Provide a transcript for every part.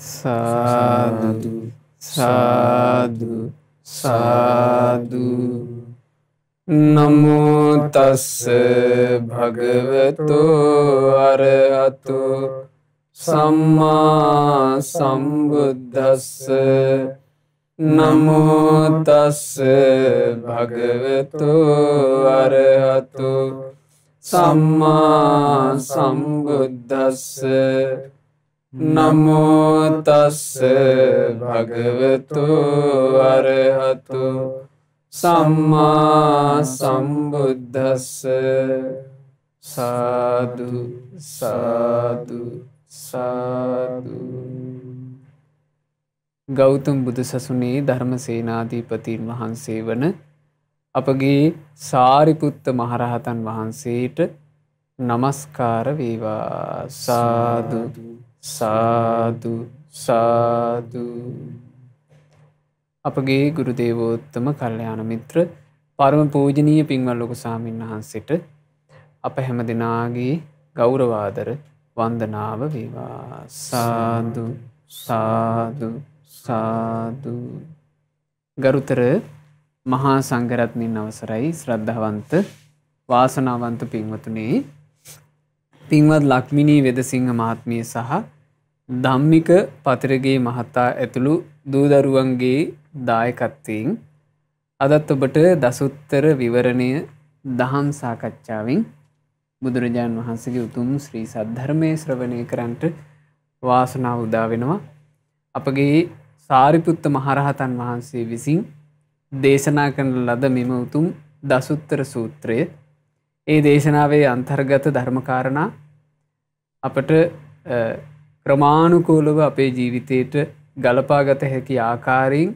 සාදු සාදු සාදු නමුතස්ස භගවතු අරහතු සම්මා සම්බුද්ධස්ස නමුතස්ස භගවතු අරහතු සම්මා සම්බුද්ධස්ස නමෝතස්ස භගවතු අරහතු සම්මා සම්බුද්ධස්ස සාදු සාදු සාදු ගෞතම් බුදු සසුනේ ධර්ම සේනාධීපතීන් වහන්සේ වන අපගේ සාරිපුත්ත මහරහතන් වහන්සේට නමස්කාර වේවා සාදුදුු සාදු සාදු අපගේ ගුරු දේවෝත්තම කල්්‍යයාන මිත්‍ර පරම පූජනීය පින්වල් ලොකු සාමීන් වහන්සිට අප හැම දෙනාගේ ගෞරවාදර වන්දනාව වේවා සාදු සාදු සාදු ගරුතර මහා සංගරත්නින් අවසරයි ශ්‍රද්ධවන්ත වාසනාවන්ත පින්වතුනේ පින්වත් ලක්මිනී වෙදසිංහ මහත්මිය සහ ධම්මික පතරගේ මහතා ඇතුළු දූදරුවන්ගේ දායකත්වයෙන් අදත් ඔබට දසුත්තර විවරණය දහම් සාකච්ඡාවෙන් බුදුරජාණන් වහන්සගේ උතුම් ශ්‍රී සද්ධර්මය ශ්‍රවණය කරන්ට වාසනාව උදා වෙනවා. අපගේ සාරිපුත්ත මහරහතන් වහන්සේ විසින් දේශනා කරන ලද මෙම උතුම් දසුත්තර සූත්‍රය ඒ දේශනාවේ අන්තර්ගත ධර්මකාරණා අපට ක්‍රමාණුකූලව අපේ ජීවිතයට ගලපාගත හැකි ආකාරයෙන්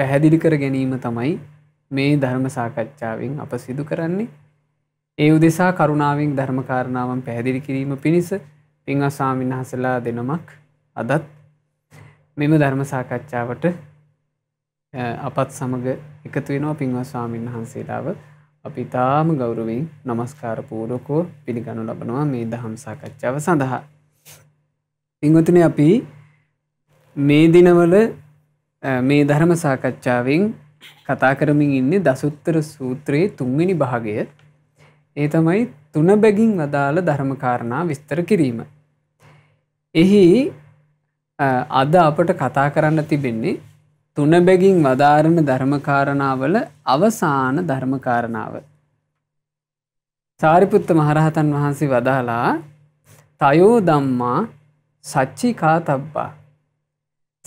පැහැදිලි කර ගැනීම තමයි මේ ධර්ම සාකච්ඡාවෙන් අප සිදු කරන්නේ ඒ උදෙසා කරුණාවෙන් ධර්මකාරණාවන් පැහැදිලි කිරීම පිණිස පින් අසාමින් හසලා දෙනමක් අදත් මෙම ධර්ම සාකච්ඡාවට අපත් සමඟ එකතු වෙනවා පින්වස්වාමින් වහන්සේලාව අපි ඉතාම ගෞරුවෙන් නමස්කාර පූරකෝ පිළිගනු ලබනවා මේ දහම් සාකච්ඡාව සඳහා. පිංගතුන අපි මේ දිනවල මේ ධර්ම සාකච්ඡාවෙන් කතා කරමින් ඉන්නේ දසුත්තර සූත්‍රයේ තුන්වෙනි භාගය ඒ තමයි තුන බැගින් වදාළ ධර්මකාරණා විස්තර කිරීම. එහි අද අපට කතා කරන්න තිබෙන්නේ තුනබැගින් වදාරණ ධර්මකාරණාවල අවසාන ධර්මකාරණාව. සාරිපුත්ත මහරහතන් වහන්සේ වදාලා තයෝ දම්මා සච්චිකා තබ්බා.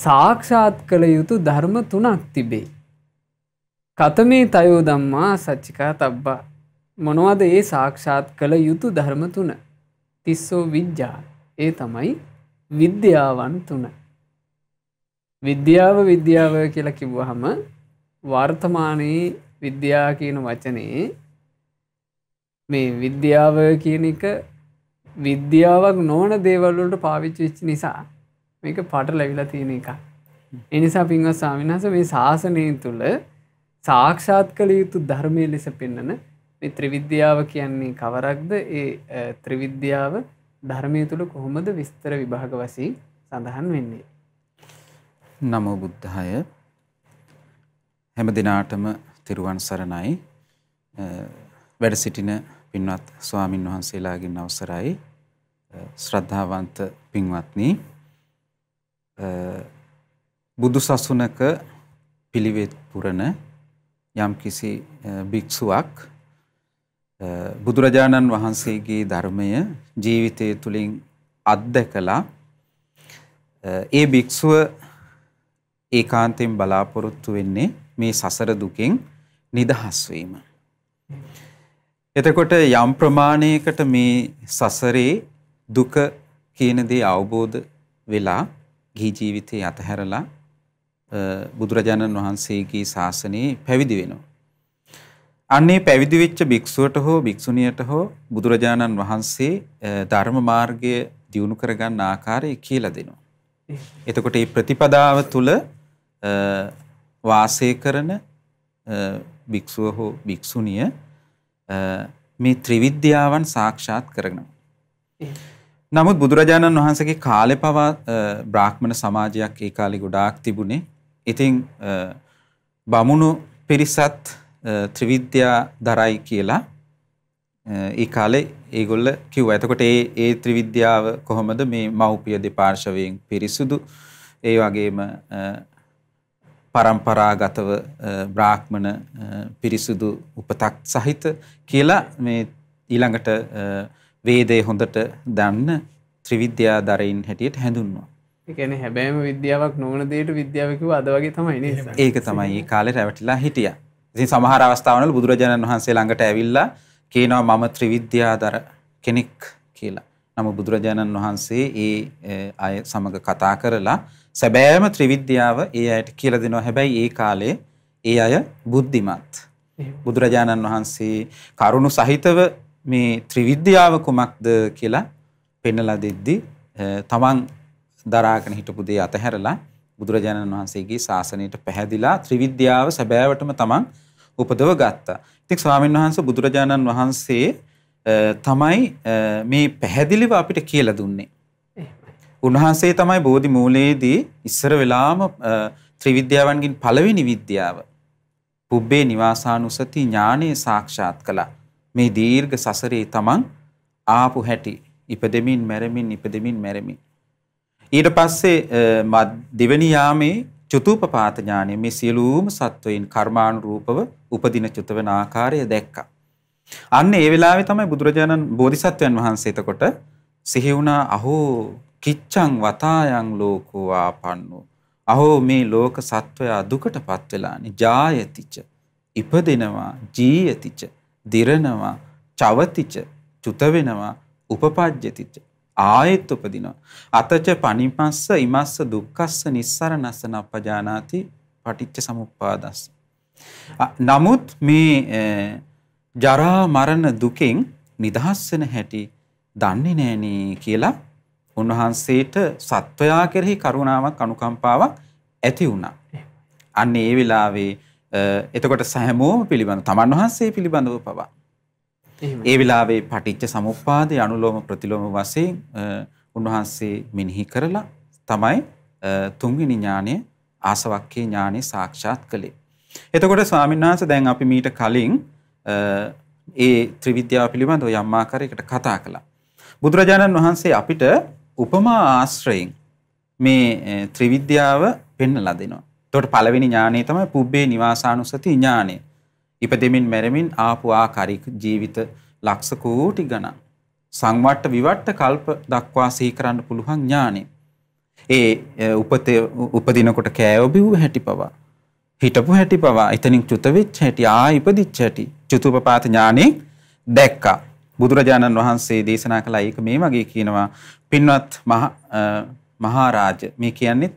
සාක්ෂාත් කළ යුතු ධර්ම තුනක් තිබේ. කතමේ තයෝ දම්මා සච්චිකා තබ්බා. මොනවද ඒ සාක්ෂාත් කළ යුතු ධර්ම තුන. තිස්සෝ විද්්‍යා ඒ තමයි විද්‍යාවන් තුන. විද්‍යාව විද්‍යාව කියලා කිව්වහම වර්තමානයේ විද්‍යා කියන වචනේ මේ විද්‍යාව කියන එක විද්‍යාවක් නොවන දේවල්වලට පාවිච්චිච් නිසා මේක පට ලැවිලා තියෙන එක. එනිසා පින්වත් සාමිනහස මේ ශාසනය තුළ සාක්ෂාත් කළ යුතු ධර්මය ලෙස පෙන්නන මේ ත්‍රිවිද්‍යාව කියන්නේ කවරක්ද ඒ ත්‍රිවිද්‍යාව ධර්මය තුළ කොහොමද විස්තර විභාග වසී සඳහන් වෙන්නේ. නමෝ බුද්ධාය හැම දිනාටම තිරුවන් සරණයි වැඩ සිටින පින්වත් ස්වාමින් වහන්සේලාගෙන් අවසරයි ශ්‍රද්ධාවන්ත පින්වත්නි බුදු සසුනක පිළිවෙත් පුරන යම්කිසි භික්ෂුවක් බුදුරජාණන් වහන්සේගේ ධර්මය ජීවිතය තුළින් අත්දැකලා ඒ භික්ෂුව ඒකාන්තයෙන් බලාපොරොත්තු වෙන්නේ මේ සසර දුකෙන් නිදහස් වීම. එතකොට යම් ප්‍රමාණයකට මේ සසරේ දුක කියන දේ අවබෝධ වෙලා ගිහි ජීවිතේ අතහැරලා බුදුරජාණන් වහන්සේගේ ශාසනයේ පැවිදි වෙනවා. අන්නේ පැවිදි වෙච්ච භික්ෂුවට හෝ භික්ෂුණියට හෝ බුදුරජාණන් වහන්සේ ධර්ම මාර්ගය දියුණු කරගන්න ආකාරය කියලා දෙනවා. එතකොට මේ ප්‍රතිපදාව තුළ වාසය කරන භික්ෂුව හෝ භික්ෂුණිය මේ ත්‍රිවිද්‍යාවන් සාක්ෂාත් කරගනවා. නමුත් බුදුරජාණන් වහන්සේගේ කාලෙ පවා බ්‍රාහ්මණ සමාජයක් ඒ කාලේ ගොඩාක් තිබුණේ. ඉතින් බමුණු පිරිසත් ත්‍රිවිද්‍යා දරයි කියලා ඒ කාලේ ඒගොල්ල කිව්වා. එතකොට ඒ ඒ ත්‍රිවිද්‍යාව කොහොමද මේ මව්පිය දෙපාර්ශවයෙන් පිරිසුදු ඒ වගේම පරම්පරාගතව බ්‍රාහ්මණ පිරිසුදු උපතක් සහිත කියලා මේ ඊළඟට වේදේ හොඳට දන්න ත්‍රිවිද්‍යාදරයින් හැටියට හැඳුන්වා. ඒ කියන්නේ හැබැයිම විද්‍යාවක් නොවන දෙයට විද්‍යාව කිව්ව අද වගේ තමයි නේද? ඒක තමයි ඒ කාලේ රැවටිලා හිටියා. ඉතින් සමහර අවස්ථාවවල බුදුරජාණන් වහන්සේ ළඟට ඇවිල්ලා කියනවා මම ත්‍රිවිද්‍යාදර කෙනෙක් කියලා. නමුත් බුදුරජාණන් වහන්සේ ඒ අය සමග කතා කරලා සැබෑම ත්‍රිවිද්‍යාව ඒ අයට කියලා දෙනවා. හැබැයි ඒ කාලේ ඒ අය බුද්ධිමත්. බුදුරජාණන් වහන්සේ කරුණු සහිතව මේ ත්‍රිවිද්‍යාව කුමක්ද කියලා පෙන්නලා දෙද්දි තමන් දරාගෙන හිටපු දේ අතහැරලා බුදුරජාණන් වහන්සේගේ ශාසනයට පැහැදිලා ත්‍රිවිද්‍යාව සැබෑවටම තමන් උපදව ගත්තා. ඉතින් ස්වාමීන් වහන්සේ බුදුරජාණන් වහන්සේ තමයි මේ පැහැදිලිව අපිට කියලා දුන්නේ. උන්වහන්සේ තමයි බෝධි මූලයේදී ඉස්සර වෙලාම ත්‍රිවිද්‍යාවන්ගින් පළවෙනි විද්‍යාව පුබ්බේ නිවාසානුසති ඥානයේ සාක්ෂාත් කළා. මේ දීර්ඝ සසරේ තමන් ආපු හැටි ඉපදෙමින් මැරෙමින් ඉපදෙමින් මැරෙමින් ඊට පස්සේ දෙවනි යාමේ චතුපපාත ඥානය මේ සියලුම සත්වයින් කර්මානුරූපව උපදින චුතවන ආකාරය දැක්කා. අන්න ඒ වෙලාවේ තමයි බුදුරජාණන් බෝධිසත්වයන් වහන්සේ එතකොට සිහි වුණා අහෝ කිච්ඡං වතායන් ලෝකෝ ආපන්නෝ අහෝ මේ ලෝක සත්වයා දුකටපත් වෙලානි ජායතිච ඉපදෙනවා ජීයතිච දිරනවා චවතිච චුත වෙනවා උපපජ්ජතිච ආයෙත් උපදිනවා අතච පනිපස්ස ඉමස්ස දුක්ඛස්ස නිස්සරණස්ස නප්පජානාති පටිච්ච සමුප්පාදස්ස නමුත් මේ ජරා මරණ දුකෙන් නිදහස් වෙන හැටි දන්නේ නෑනේ කියලා උන්වහන්සේට සත්වයා කෙරෙහි කරුණාවක් අනුකම්පාවක් ඇති වුණා. අන්න ඒ වෙලාවේ එතකොට සැහැමෝම පිළිබඳ තමන් වහන්සේ පිළිබඳව පවා. ඒ වෙලාවේ පටිච්ච සමුප්පාදය අනුලෝම ප්‍රතිලෝම වශයෙන් උන්වහන්සේ මෙනෙහි කරලා තමයි තුන්වෙනි ඥානය ආසවක්කේ ඥානය සාක්ෂාත් කළේ. එතකොට ස්වාමීන් වහන්සේ දැන් අපි මීට කලින් ඒ ත්‍රිවිද්‍යාව පිළිබඳව යම් ආකාරයකට කතා කළා. බුදුරජාණන් වහන්සේ අපිට උපමා ආශ්‍රයෙන් මේ ත්‍රිවිද්‍යාව පෙන්වලා දෙනවා. එතකොට පළවෙනි ඥානය තමයි පුබ්බේ නිවාසානුසති ඥානය. ඉපදෙමින් මැරෙමින් ආපු ආකාරික ජීවිත ලක්ෂ කෝටි ගණන් සංවට්ට විවට්ට කල්ප දක්වා සිහි කරන්න පුළුවන් ඥානය. ඒ උපතේ උපදිනකොට කෑවබිව් හැටි පවා හිටපු හැටි පවා එතනින් චුත වෙච්ච හැටි ආ ඉපදිච්ච හැටි චුතුපපාත ඥානෙන් දැක්කා. බුදුරජාණන් වහන්සේ දේශනා කළා ඒක මේ වගේ කියනවා පින්වත් මහාරාජ මේ කියන්නේත්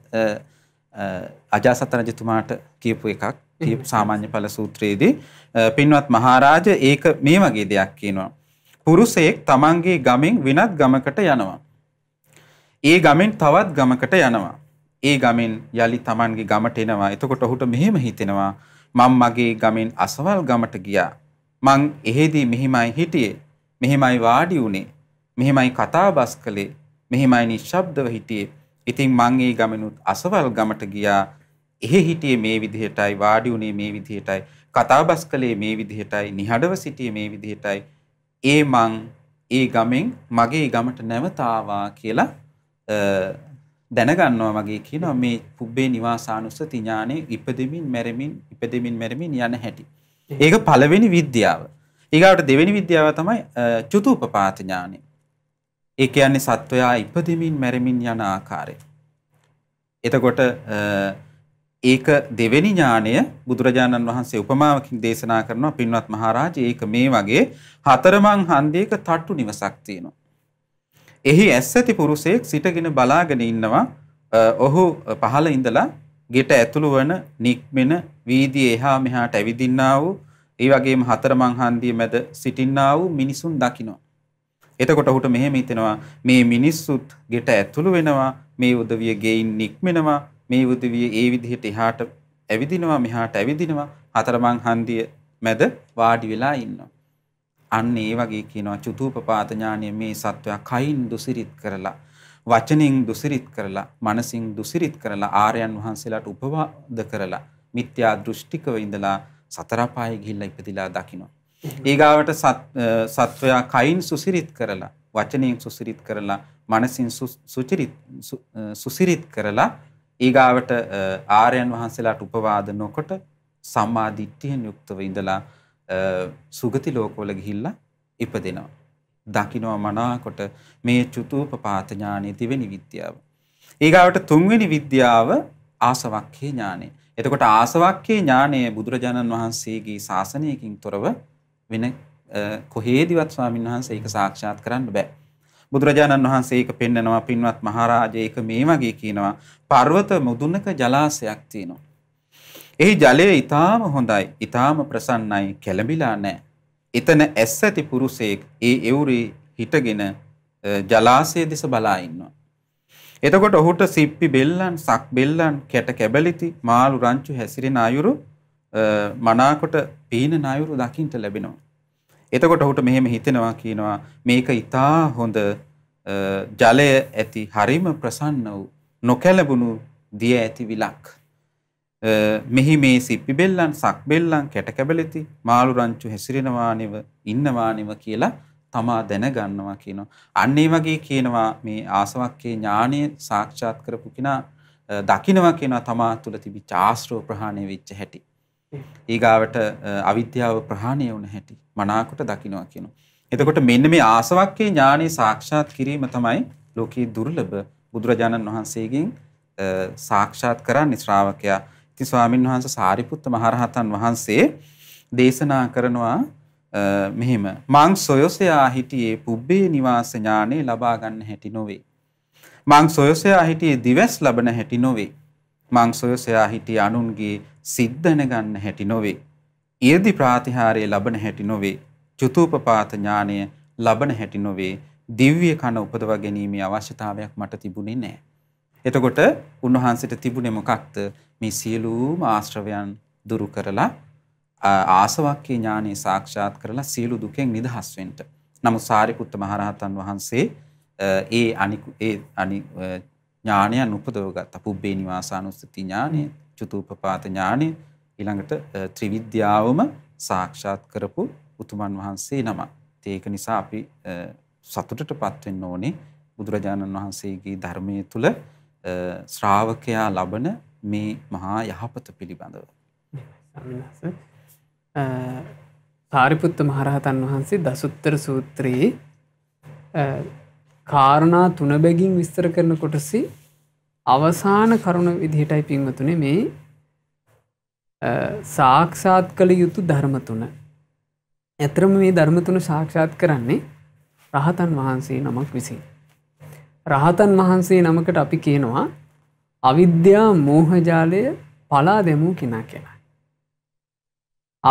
අජාසත රජතුමාට කියපු එකක් කියපු සාමාන්‍ය ඵල සූත්‍රයේදී පින්වත් මහාරාජ ඒක මේ වගේ දෙයක් කියනවා. පුරුෂයෙක් තමන්ගේ ගමෙන් වෙනත් ගමකට යනවා. ඒ ගමෙන් තවත් ගමකට යනවා. ඒ ගමෙන් යලි තමන්ගේ ගමට එනවා. එතකොට ඔහුට මෙහෙම හිතෙනවා මම මගේ ගමෙන් අසවල් ගමට ගියා. මං එහෙදී මෙහිමයි හිටියේ. මෙහෙමයි වාඩි වුණේ. මෙහෙමයි කතා බස් කළේ. මෙහෙමයි නිශ්ශබ්දව හිටියේ. ඉතින් මං ඒ ගමනුත් අසවල් ගමට ගියා. එහෙ හිටියේ මේ විදිහටයි වාඩි උනේ මේ විදිහටයි කතාබස් කළේ මේ විදිහටයි නිහඬව සිටියේ මේ විදිහටයි ඒ මං ඒ ගමෙන් මගේ ගමට නැවත ආවා කියලා දැනගන්නවා මගේ කියනවා මේ පුබ්බේ නිවාසානුස්සති ඥානෙ ඉපදෙමින් මැරෙමින් ඉපදෙමින් මැරෙමින් යන හැටි. ඒක පළවෙනි විද්‍යාව. ඊගාට දෙවෙනි විද්‍යාව තමයි චුතුපපාත ඥානෙ. ඒ කියන්නේ සත්වයා ඉපදෙමින් මැරෙමින් යන ආකාරය. එතකොට ඒක දෙවෙනි ඥාණය බුදුරජාණන් වහන්සේ උපමාවකින් දේශනා කරනවා පින්වත් මහරජ ඒක මේ වගේ හතරමං හන්දියක තට්ටු නිවසක් තියෙනවා. එහි ඇස් ඇති පුරුෂයෙක් සිටගෙන බලාගෙන ඉන්නවා. ඔහු පහළ ඉඳලා ගෙට ඇතුළු වන නික්මෙන වීදිය එහා මෙහාට ඇවිදින්නා වූ ඒ වගේම හතරමං හන්දිය මැද සිටින්නා වූ මිනිසුන් දකිනවා. එතකොට ඔහුට මෙහෙම හිතෙනවා මේ මිනිස්සුත් ගෙට ඇතුළු වෙනවා මේ උදවිය ගෙයින් නික්මෙනවා මේ උදවිය ඒ විදිහට එහාට ඇවිදිනවා මෙහාට ඇවිදිනවා හතරමං හන්දිය මැද වාඩි වෙලා ඉන්නවා. අන්න ඒ වගේ කියනවා චතුූපපාත ඥානය මේ සත්වයා කයින් දුසිරිත් කරලා වචනින් දුසිරිත් කරලා මනසින් දුසිරිත් කරලා ආර්යයන් වහන්සේලාට උපවාද කරලා මිත්‍යා දෘෂ්ටිකව ඉඳලා සතර පායේ ගිහිල්ලා ඉපදිලා දකිනවා. ඊගාවට සත්වයා කයින් සුසිරිත් කරලා වචනයෙන් සුසිරිත් කරලා මනසින් සුසිරිත් කරලා ඊගාවට ආර්යයන් වහන්සේලාට උපවාද නොකොට සම්මා දිට්ඨියෙන් යුක්තව ඉඳලා සුගති ලෝකවල ගිහිල්ලා ඉපදෙනවා. දකින්නවා මනාකොට මේ චුතූපපාත ඥානෙ දිවෙනි විද්‍යාව. ඊගාවට තුන්වෙනි විද්‍යාව ආසවක්ඛේ ඥානෙ. එතකොට ආසවක්ඛේ ඥානය බුදුරජාණන් වහන්සේගේ ශාසනයකින් තොරව වෙන කොහේදිවත් ස්වාමීන් වහන්සේ ඒක සාක්ෂාත් කරන්න බෑ. බුදුරජාණන් වහන්සේ ඒක පෙන්නනවා පින්වත් මහරජා ඒක මේ වගේ කියනවා පර්වත මුදුනක ජලාශයක් තියෙනවා. එහි ජලය ඊටාම හොඳයි, ඊටාම ප්‍රසන්නයි, කැළඹිලා නැහැ. එතන ඇස් ඇති පුරුෂයෙක් ඒ එවුරේ හිටගෙන ජලාශය දෙස බලා ඉන්නවා. එතකොට ඔහුට සිප්පි බෙල්ලන්, සක් බෙල්ලන්, කැට කැබලිති, මාළු රංචු හැසිරෙන අයුරු මනාකොට පේන නයුරු දකින්ට ලැබෙනවා. එතකොට ඔහුට මෙහෙම හිතෙනවා කියනවා මේක ඉතා හොඳ ජලය ඇති හරිම ප්‍රසන්න වූ නොකැලබුණු දිය ඇති විලක්. මෙහි මේ සිප්පි බෙල්ලන් සක් බෙල්ලන් කැටකැබලෙති මාළු රංචු හැසිරෙනවානිව ඉන්නවානිව කියලා තමා දැනගන්නවා කියනවා. අන්න ඒ වගේ කියනවා මේ ආසවක්කේ ඥානය සාක්ෂාත් කරපු කෙනා දකින්නවා කියනවා තමා තුළ තිබිච්ච ආශ්‍රව ප්‍රහාණය වෙච්ච හැටි. ඊගාවට අවිද්‍යාව ප්‍රහාණය වුණ හැටි මනාකොට දකිනවා කියනවා. එතකොට මෙන්න මේ ආසවක්කේ ඥානෙ සාක්ෂාත් කිරීම තමයි ලෝකේ දුර්ලභ බුදුරජාණන් වහන්සේගෙන් සාක්ෂාත් කරන්නේ ශ්‍රාවකයා. ඉතින් ස්වාමින් වහන්සේ සාරිපුත්ත මහරහතන් වහන්සේ දේශනා කරනවා මෙහෙම මං සොයසයා හිටියේ පුබ්බේ නිවාස ඥානෙ ලබා ගන්න හැටි නොවේ. මං සොයසයා හිටියේ දිවස් ලබන හැටි නොවේ. මං සොය සොයා හිටිය අනුන්ගේ සිද්ධන ගන්න හැටි නොවේ. ඊර්දි ප්‍රාතිහාරයේ ලබන හැටි නොවේ. චුතූපපාත ඥානය ලබන හැටි නොවේ. දිව්‍ය කන උපදවා ගැනීමේ අවශ්‍යතාවයක් මට තිබුණේ නැහැ. එතකොට උන්වහන්සේට තිබුණේ මොකක්ද? මේ සියලුම ආශ්‍රවයන් දුරු කරලා ආසවක්ඛේ ඥානෙ සාක්ෂාත් කරලා සියලු දුකෙන් නිදහස් වෙන්න. නමුත් සාරිපුත්ත මහරහතන් වහන්සේ ඒ අනිකු ඒ අනි ඥානයන් උපදව ගත්තා. පුබ්බේ නිවාසානුස්සති ඥානෙ, චතුූපපාත ඥානෙ ඊළඟට ත්‍රිවිද්‍යාවම සාක්ෂාත් කරපු උතුමන් වහන්සේ නම. ඒක නිසා අපි සතුටටපත් වෙන්න ඕනේ බුදුරජාණන් වහන්සේගේ ධර්මයේ තුල ශ්‍රාවකයා ලබන මේ මහා යහපත පිළිබඳව. සාරිපුත්ත මහරහතන් වහන්සේ දසුත්තර සූත්‍රයේ කාරණා තුනබැගින් විස්තර කරන කොටසි අවසාන කරුණ විදිහටයි පින්වතුනේ මේ සාක්ෂාත් කළ යුතු ධර්මතුන. ඇතරම මේ ධර්මතුන සාක්ෂාත් කරන්නේ රහතන් වහන්සේ නමක් විසින්. රහතන් වහන්සේ නමකට අපි කියනවා අවිද්‍යා මෝහජාලය පලා දැමූ කෙනා කෙනයි.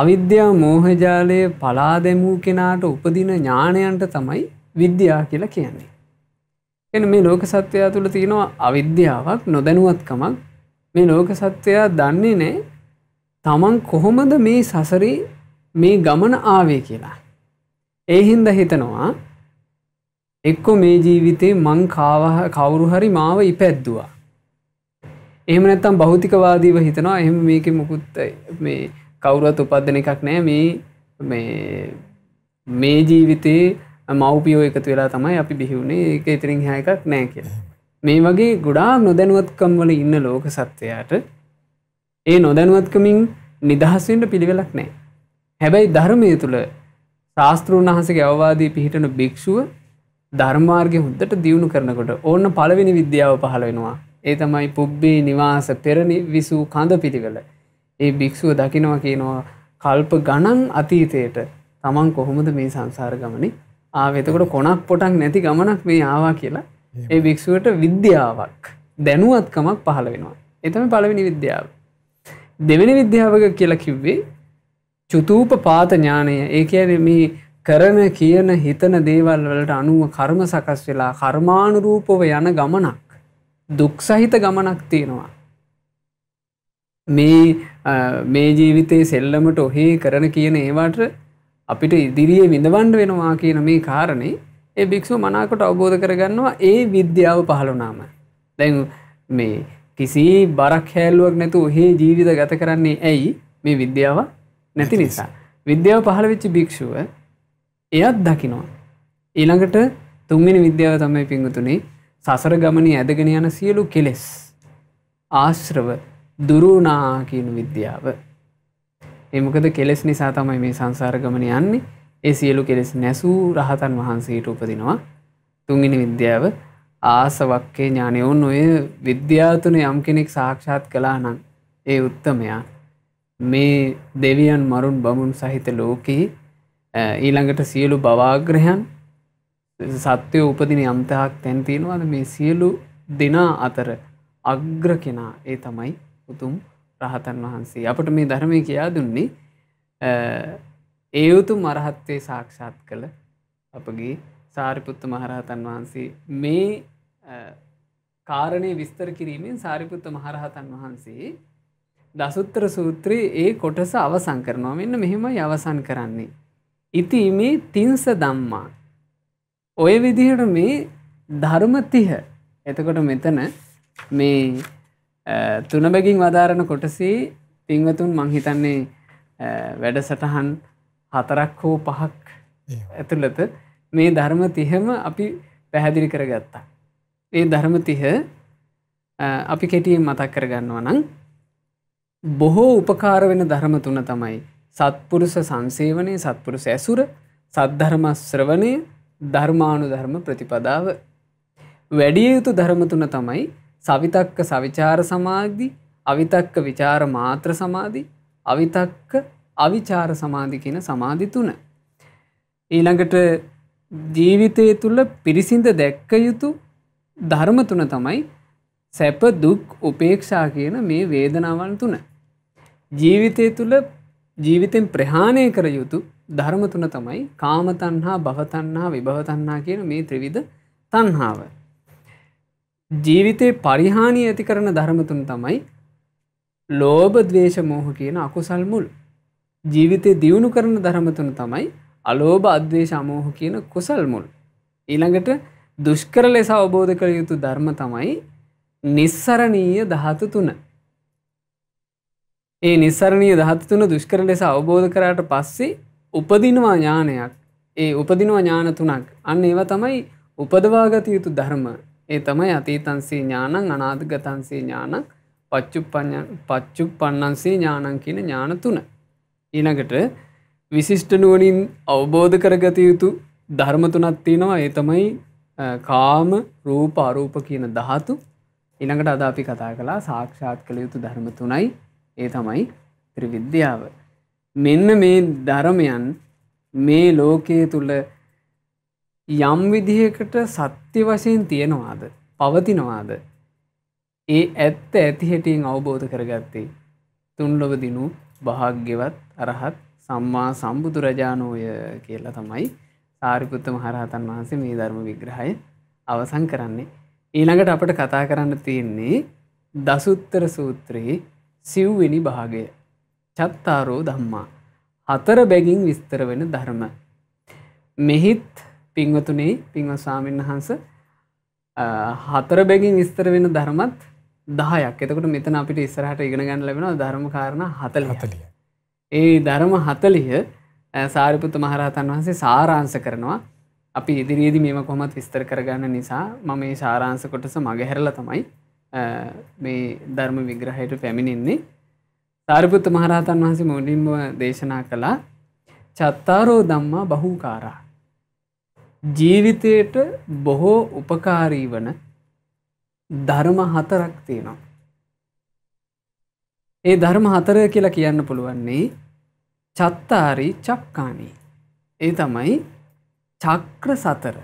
අවිද්‍යා මෝහජාලය පලා දැමූ කෙනාට උපදින ඥානයන්ට තමයි විද්‍යා කියලා කියන්නේ. එන මේ ලෝක සත්‍යයා තුළ තියෙනවා අවිද්‍යාවක් නොදැනුවත්කමක් මේ ලෝක සත්‍යයා දන්නේ නෑ තමන් කොහොමද මේ සසරි මේ ගමන ආවේ කියලා. ඒ හින්ද හිතනවා එක්කො මේ ජීවිතේ මං කාවහ කවුරු හරි මාව ඉපැද්දවා. එහම නැත්තම් බෞතිකවාදීව හිතනවා එහෙම මේක මුකුත් මේ කවුරුවත් උපද්දන එකක් නෑ මේ මේ ජීවිතේ මව්පියෝ එකතු වෙලා තමයි අපි බිහිවුණේ එක ඉතිරින් හැ එකක් නෑ කියලා මේ වගේ ගොඩා නොදැනුවත්කම්වල ඉන්න ලෝක සත්‍යයට ඒ නොදැනුවත්කමින් නිදහස්වෙන්ට පිළිවෙලක් නෑ හැබැයි ධර්මය තුළ ශාස්තෘන් වහසගේ අවවාදී පිහිටන භික්‍ෂුව ධර්මාර්ගය හුද්දට දියුණු කරනකොට ඕන්න පළවෙනි විද්‍යාව පහළ වෙනවා. ඒ තමයි පුබ්බේ නිවාස පෙරණි විසූ කඳ පිළිවෙල. ඒ භික්‍ෂුව දකිනවා කියනවා කල්ප ගණන් අතීතයට තමන් කොහොමද මේ සංසාර ගමනි ආවෙතකොට කොනක් පොටක් නැති ගමනක් මේ ආවා කියලා ඒ භික්ෂුවට විද්‍යාවක් දැනුවත්කමක් පහළ වෙනවා. එතම පළවෙනි විද්‍යාව. දෙවෙනි විද්‍යාවක කියලා කිව්වේ චුතූප පාත ඥානය ඒ ඇන මේ කරන කියන හිතන දේවල් වලට අනුව කර්ම සකස් වෙලා කර්මානුරූපව යන ගමනක් දුක් සහිත ගමනක් තියෙනවා. මේ මේ ජීවිතයේ සෙල්ලමට ඔහේ කරන කියන ඒවාට අපිට ඉදිරියේ විඳවන්ඩ වෙනවා කියන මේ කාරණේ ඒ භික්‍ෂු මනාකොට අවබෝධ කරගන්නවා ඒ විද්‍යාව පහළුනාම. දැන් මේ කිසි බරක් හැල්ලුවක් නැතු ඔහේ ජීවිත ගත කරන්නේ ඇයි මේ විද්‍යාව නැති නිසා. විද්‍යාව පහළවෙච්චි භික්‍ෂුව එයත් දකිනවා. ඊළඟට තුන්වෙනි විද්‍යාව තමයි පිංගතුනේ සසර ගමනි ඇදගෙන යන සියලු කෙලෙස් ආශ්‍රව දුරුණා කියන විද්‍යාව එමකද කෙලෙස් නිසා තමයි මේ සංසාරගමන යන්නේ ඒ සියලු කෙලෙස් නැසූ රහතන් වහන්සේට උපදිනවා තුන්ගනි විද්‍යාව ආසවක්කේ ඥානයවුන් ඔය විද්‍යාතුන යම් කෙනෙක් සාක්ෂාත් කලා නම් ඒ උත්තමයා මේ දෙවියන් මරුන් බමුන් සහිත ලෝකෙහි ඊළඟට සියලු බවාග්‍රහයන් සත්‍යය උපදින යම්තහක් තැන්තියෙනවාද මේ සියලු දෙනා අතර අග්‍ර කෙනා ඒ තමයි උතුම් රහතන් වහන්සේ අපට මේ ධර්මය කියා දුන්නේ ඒ යුතු මරහත්වේ සාක්ෂාත් කළ අපගේ සාරිපුත්ත මහරහතන් වහන්සේ මේ කාරණය විස්තර කිරීමෙන් සාරිපුත්ත මහරහතන් වහන්සේ දසුත්තර සූත්‍රයේ ඒ කොටස අවසං කරනවා මෙන්න මෙහෙම අවසන් කරන්නේ. ඉති මේ තිංස දම්මා. ඔය විදිහට මේ ධර්මතිහ එතකොට මෙතන මේ තුනබැගින් වදාරණ කොටසේ පින්වතුන් මංහිතන්නේ වැඩසටහන් හතරක් හෝ පහක් ඇතුළත මේ ධර්ම තිහම අපි පැහැදිලි කරගත්තා. ඒ ධර්ම තිහ අපි කෙටියෙන් මතක් කරගන්නව නම් බොහෝ උපකාර වෙන ධර්ම තුන තමයි සත්පුරුස සංසේවනය සත්පුරුස ඇසුර සද්ධර්ම ශ්‍රවණය ධර්මානු ධර්ම ප්‍රතිපදාව වැඩිය යුතු ධර්ම තුන තමයි සවිතක්ක සවිචාර සමාධි අවිතක්ක විචාර මාත්‍ර සමාධි අවිතක්ක අවිචාර සමාධි කියන සමාධි තුන. ඊළඟට ජීවිතය තුළ පිරිසිඳ දැක්ක යුතු ධර්ම තුන තමයි සැප දුක් උපේක්ෂා කියන මේ වේදනාවන් තුන. ජීවිතය තුළ ජීවිතෙන් ප්‍රහාණය කර යුතු ධර්ම තුන තමයි කාමතන්හා භවතන්හා විභවතන්හා කියන මේ ත්‍රවිධ තන්හාාව. ජීවිතේ පරිහානි ඇති කරන ධර්මතුන් තමයි ලෝභ දවේශ මෝහ කියන අකුසල් මුල්. ජීවිතේ දියුණු කරන ධර්මතුන තමයි අලෝභ අද්වේශ අමෝහ කියන කුසල් මුල්. ඊළඟට දුෂ්කර ලෙස අවබෝධ කළ යුතු ධර්ම තමයි නිස්සරණීය ධාතු තුන. ඒ නිස්සරණීය ධාතු තුන දුෂ්කර ලෙස අවබෝධ කරාට පස්සේ උපදිනවා ඥානයක් ඒ උපදිනවා ඥාන තුනක් අන්න ඒව තමයි උපදවාගත යුතු ධර්ම ඒ තමයි අතීතන්සේ ඥානං අනාධගතන්සේ ඥානං පච්චුක් පන්නන්සේ ඥානං කියන ඥාන තුන. ඊනකට විශිෂ්ට නුවනින් අවබෝධ කරගත යුතු ධර්මතුනත් තියෙනවා ඒ තමයි කාම රූප අරූප කියන දහතු ඉනඟට අද අපි කතා කලා සාක්ෂාත් කළ යුතු ධර්මතුනයි ඒ තමයි ත්‍රිවිද්‍යාව. මෙන්න මේ ධර්මයන් මේ ලෝකයේ තුළ යම් විදිහකට සත්‍ය වශයෙන් තියෙනවාද පවතිනවාද ඒ ඇත්ත ඇතිහෙටියෙන් අවබෝධ කරගත්තේ තුන්ලොවදිනු භාග්‍යවත් අරහත් සම්මා සම්බුදුරජාණෝය කියලා තමයි සාරිපුත්තම හරහතන් වහන්සේ මේ ධර්ම විග්‍රහය අවසන් කරන්නේ. ඊළඟට අපට කතා කරන්න තියෙන්නේ දසුත්තර සූත්‍රයේ සිව්වෙනි භාගය චත්තාරෝ දම්මා හතර බැගින් විස්තර වෙන ධර්ම. මෙහිත් පින්වතුනේ පින්ව සාමීන් වහන්ස හතර බැගින් විස්තර වෙන ධර්මත් දහයක් එතකට මෙතන අපිට ඉස්සරහට ඉගෙන ගැන්න ලැබෙන ධර්ම කාරණ හතල හතලිය. ඒ ධර්ම හතලිය සාරිපුත මහරහතන් වහන්සේ සාරාංස කරනවා අපි ඉදිරියේදි මේම කොමත් විස්තර කරගන්න නිසා මම මේ සාරාංස කොටස මගහැරල තමයි මේ ධර්ම විග්‍රහයට පැමිණෙන්නේ සාරිපුත්ත මහරහතන් වහන්සේ මුලින්ම දේශනා කළා චත්තාරෝ දම්මා බහූකාරා ජීවිතයට බොහෝ උපකාරී වන ධර්ම හතරක් තියෙනවා. ඒ ධර්ම හතර කියලා කියන්න පුළුවන්නේ චත්තාරි චක්කානී. ඒ තමයි චක්‍ර සතර.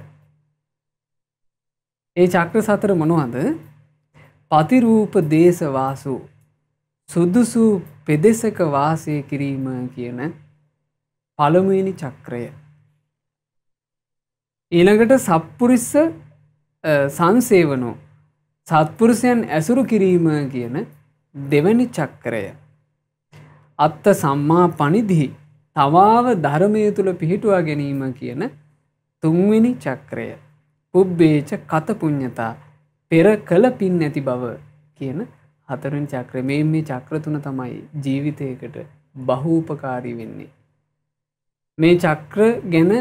ඒ චක්‍ර සතර මොනවද? පතිරූප දේශ වාසු සුදුසු පෙදෙසක වාසය කිරීම කියන පළමුවෙනි චක්‍රය ඊළඟට සප්පුරිස්ස සංසේවනෝ සත්පුරුෂයන් ඇසුරු කිරීම කියන දෙවැනි චක්කරය. අත්ත සම්මා පනිදිහි තවාව ධර්මය තුළ පිහිටුවා ගැනීම කියන තුන්වෙනි චක්‍රය. පුබ්බේච කතපුං්ඥතා පෙර කළ පින් නැති බව කියන හතරින් චක්‍ර මේ මේ චක්‍රතුන තමයි ජීවිතයකට බහූපකාරී වෙන්නේ. මේ චක්‍ර ගැන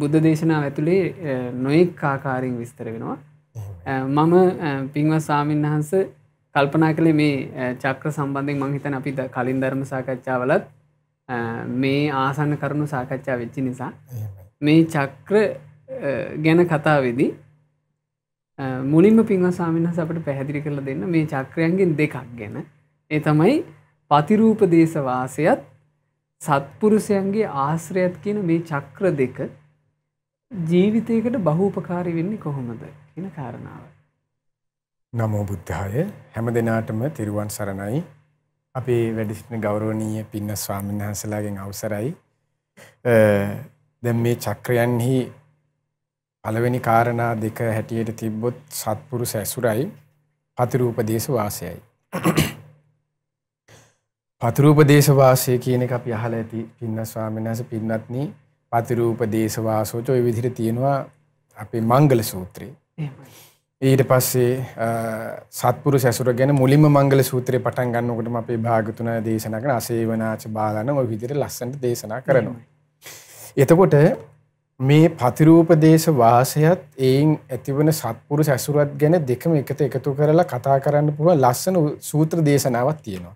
බුද්ධ දේශනා ඇතුළේ නොයෙක් ආකාරයෙන් විස්තර වෙනවා. මම පින්ව සාමීන් වහන්ස කල්පනා කළේ මේ චක්‍ර සම්බන්ධෙන් මංහිතන අපි කලින් ධර්ම සාකච්ඡාවලත් මේ ආසන්න කරුණු සාකච්ඡා වෙච්චි නිසා මේ චක්‍ර ගැන කතාවෙදී මුලින්ම පින්ව සාමින්හස අපට පැහැදිලි කරලා දෙන්න මේ චක්‍රයන්ගෙන් දෙකක් ගැන ඒ තමයි පතිරූප දේශවාසයත් සත්පුරුෂයන්ගේ ආශ්‍රයත් කියන මේ චක්‍ර දෙක ජීවිතයකට බහූපකාරී වෙන්නේ කොහොමද කියන කාරණාව. නමෝ බුද්ධාය හැම දිනාටම තිරුවන් සරණයි. අපේ වැඩ සිටින ගෞරවනීය පින්න ස්වාමීන් වහන්සේලාගෙන් අවසරයි. දැන් මේ චක්‍රයන්හි පළවෙනි කාරණා දෙක හැටියට තිබ්බොත් සත්පුරුෂ ඇසුරයි පතිරූපදේශ වාසයයි. පතිරූපදේශ වාසය කියන එක අපි අහලා ඇති පින්න ස්වාමීන් වහන්සේ පින්වත්නි පතිරූප දේශවාසෝච ඔය විදිහට තියෙනවා අපේ මංගල සූත්‍රය. ඊට පස්සේ සත්පුරු සැසුර ගැන මුලින්ම මංගල සූත්‍රය පටන් ගන්නකොටම අපේ භාගතුන දේශනා කරන අසේවනාච බාලන ඔය විදිහට ලස්සනට දේශනා කරනවා. එතකොට මේ පතිරූපදේශ වාසයත් එයින් ඇතිවන සත්පුරු සැසුරත් ගැන දෙකම එකට එකතු කරලා කතා කරන්න පුළුව ලස්සන සූත්‍ර දේශනාවක් තියෙනවා.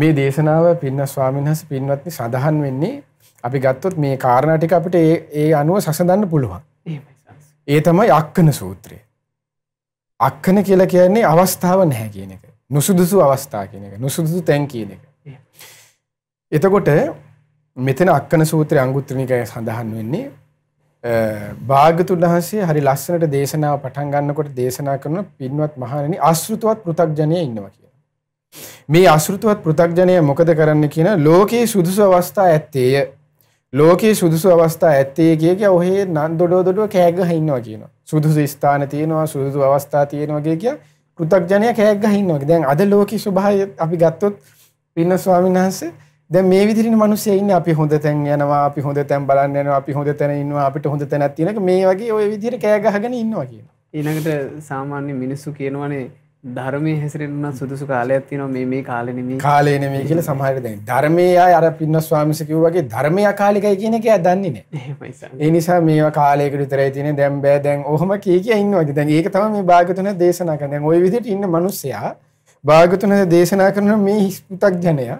මේ දේශනාව පින්න ස්වාමින්හස පින්වත්නි සඳහන් වෙන්නේ අපි ගත්තොත් මේ කාරණටික අපිට ඒ අනුව සසඳන්න පුළුවන්. ඒ තමයි අක්කන සූත්‍රය. අක්කන කියලා කියන්නේ අවස්ථාව නැහැ කියන එක. නුසුදුසු අවස්ථා කියන එක. නුසුදුසු තැන් කියන එක. එතකොට මෙතන අක්කන සූත්‍රය අංගුත්‍රනිකය සඳහන් වෙන්නේ භාගතුන් වහන්සේ හරි ලස්සනට දේශනාව පටන් ගන්නකොට දේශනා කරන පින්වත් මහණෙනි අසෘතවත් පෘ탁ජනය ඉන්නවා කියලා. මේ අසෘතවත් පෘ탁ජනය මොකද කරන්න කියන ලෝකේ සුදුසු අවස්ථා ඇත්තේය. ලෝකයේ සුදුසු අවස්ථා ඇත්තේ කිය කිය ඔහේ නන් දොඩෝ දොඩුව කෑග හින්නවා කියන සුදුසු ස්ථාන තියෙනවා සුදුසු අවස්ථා තියෙනවාගේ කිය කෘතක්ජනය කෑග හින්නවා දැන් අද ලෝක සුභාය අපි ගත්තොත් පින්න ස්වාමීන් වහන්සේ දැ මේ විදිරි මනුසයන්න අපි හොඳ තැන් යනවා අපි හොඳ තැන් බලන්න යනවා අපි හොඳ තැන ඉන්නවා අපිට හොඳ තැනැත්තිනක මේ වගේ ඔය විදිර කෑගහගෙන ඉන්නවා කියන. ඊනකට සාමාන්‍ය මිනිස්සු කියනවනේ ධර්මය හැසිරෙන්න්න සුදුසු කාලයක් තින මේ කාලනම කාලනම කියල සමහර දැන් ධර්මයා අර පින්න ස්වාමිසිකව වගේ ධර්මය කාලිකයි කියනක දන්නේන එනිසා මේ කාලෙකට විතරයි තින දැම් බෑ දැන් ඔහම කිය කිය ඉන්නවගේ දැන් ඒක තම මේ භාගතුන දේශනා කරන ඔය විදිට ඉන්න මනුස්සයා භාගතුන දේශනා කරන මේ හිස්පුතක් ජනය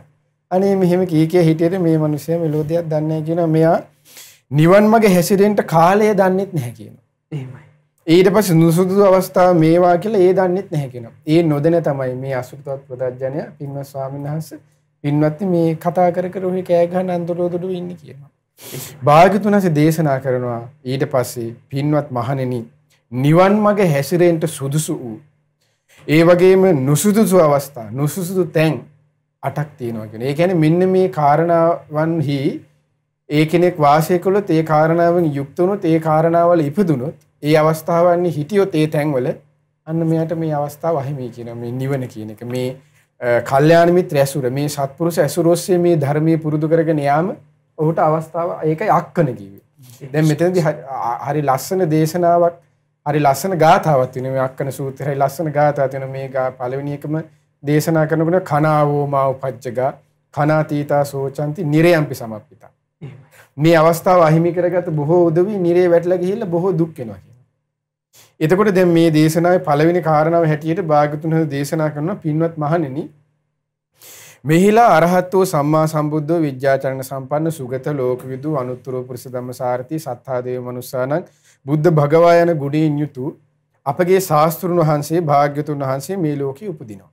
අනේ මෙහෙම කීකය හිටියට මේ මනුසය මෙලෝදයක් දන්නේ කියන මෙයා නිවන් මගේ හැසිරෙන්ට කාලය දන්නෙත් නැහැ කියන ඒමයි ඊට පස් නුසුදු අවස්ථාව මේවා කියලා ඒ දන්නෙත් නැහැකෙන. ඒ නොදෙන තමයි මේ අසුතවත් ප්‍රදජ්ජනය පින්ව ස්වාමීන් වහන්ස පින්වත්ති මේ කතා කර කර ඔහි කෑගහන අන්තරෝදුඩු ඉන්න කියනවා. භාගතුනස දේශනා කරනවා ඊට පස්සේ පින්වත් මහණෙන නිවන් මග හැසිරෙන්ට සුදුසු වූ. ඒ වගේම නුසුදුසු අවස්ථා නුසුසුදු තැන් අටක් තියෙනවා කියන. ඒ කියන්නේ මෙන්න මේ කාරණාවන්හි ඒ කෙනෙක් වාසය කළොත් ඒ කාරණාවන් යුක්ත වුණොත් ඒ කාරණාවල ඉපදුනොත් ඒ අවස්ථාවන්නේ හිටියොත් ඒ තැන්වල අන්න මෙයාට මේ අවස්ථාව අහිමි කියන මේ නිවන කියන එක මේ කල්යාණ මිත්‍ර ඇසුර මේ සත්පුරුෂ ඇසුරොස්සේ මේ ධර්මයේ පුරුදු කරගෙන යාම ඔහුට අවස්ථාව ඒකයි අක්කන කිව්වේ. දැන් මෙතනදී හරි ලස්සන දේශනාවක් හරි ලස්සන ගාථාවක් තියෙනවා මේ අක්කන සූත්‍රය හරි ලස්සන ගාථාවක් තියෙනවා මේ පළවෙනි එකම දේශනා කරනකොට කනාවෝ මා උපජ්ජගා කනාතීතා සෝචන්ති නිරයම්පි සමප්පිතා. මේ අවස්ථාව අහිමි කරගත බොහෝ උදවි නිරේ වැටලා ගිහිල්ලා බොහෝ දුක් වෙනවා. එතකොට දැන් මේ දේශනාවේ පළවෙනි කාරණාව හැටියට භාග්‍යතුන් හද දේශනා කරන පින්වත් මහණෙනි මෙහිලා අරහත් වූ සම්මා සම්බුද්ධ විද්‍යාචරණ සම්පන්න සුගත ලෝකවිදු අනුත්තරෝ පුරිස ධම්මසාරති සත්තා දේව මනුස්සානං බුද්ධ භගවා යන ගුණින් යුතු අපගේ ශාස්ත්‍රුන් වහන්සේ භාග්‍යතුන් වහන්සේ මේ ලෝකේ උපදිනවා.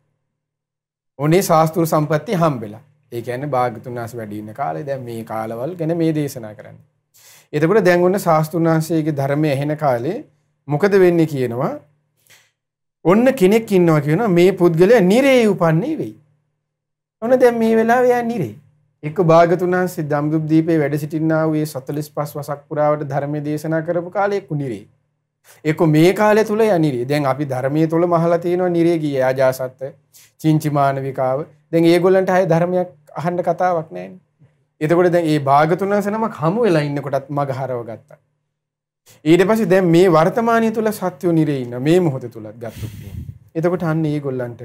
ඔනේ ශාස්ත්‍රු සම්පatti හම්බෙලා. ඒ කියන්නේ භාග්‍යතුන් වහන්සේ වැඩි ඉන්න කාලේ දැන් මේ කාලවල ගැන මේ දේශනා කරන්නේ. එතකොට දැන් ඔන්න ශාස්ත්‍රුන් වහන්සේගේ ධර්මය ඇහෙන කාලේ මොකද වෙන්නේ කියනවා ඔන්න කෙනෙක් ඉන්නවා කියනවා මේ පුද්ගලයා නිරේ උපන්නේ වෙයි. ඔන්න දැන් මේ වෙලාවේ යා නිරේ. එක්ක භාගතුනාන්සේ දම්දුප් දීපේ වැඩ සිටින්නා වූ ඒ 45 වසක් පුරාවට ධර්මයේ දේශනා කරපු කාලේ එක්ක නිරේ. එක්ක මේ කාලය තුල යා නිරේ. දැන් අපි ධර්මයේ තුල මහලා තියෙනවා නිරේ ගියේ ආජාසත්, චින්චිමානවිකාව. දැන් ඒගොල්ලන්ට ආයේ ධර්මයක් අහන්න කතාවක් නැහැ. එතකොට දැන් ඒ භාගතුනාන්සේ නමක් හමු වෙලා ඉන්නකොටත් මග හරව ගත්තා. ඊට පස්සේ දැන් මේ වර්තමානය තුල සත්‍යෝ නිරේ ඉන්න මේ මොහොත තුලත් ගත්තොත් එතකොට අන්න ඒගොල්ලන්ට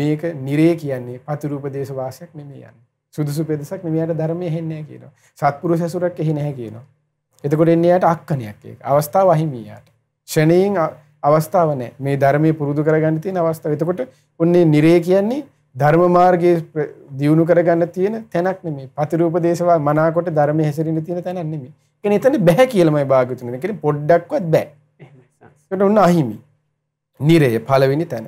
මේක නිරේ කියන්නේ පතුරුපදේශ වාසයක් නෙමෙයි යන්නේ. සුදුසු පෙදසක් නෙමෙයිට ධර්මයේ හෙන්නේ නැහැ කියනවා. සත්පුරුෂ ඇසුරක් එහි නැහැ කියනවා. එතකොට එන්නේ යාට අක්කණයක් ඒක. අවස්ථාව අහිමි යාට. ෂණයෙන් අවස්ථාව නැහැ. මේ ධර්මයේ පුරුදු කරගන්න තියෙන අවස්ථාව. එතකොට ඔන්නේ නිරේ කියන්නේ ධර්ම මාර්ගයේ දියුණු කරගන්න තියෙන තැනක් නෙමේ. පතිරූප දේශවා මනාකොට ධර්ම හැසිරෙන්න තියෙන තැනක් නෙමේ. කියන්නේ එතන බෑ කියලාමයි භාගතුන් කියන. කියන්නේ පොඩ්ඩක්වත් බෑ. එහෙමයි. ඔන්න අහිමි. නිරය පළවෙනි තැන.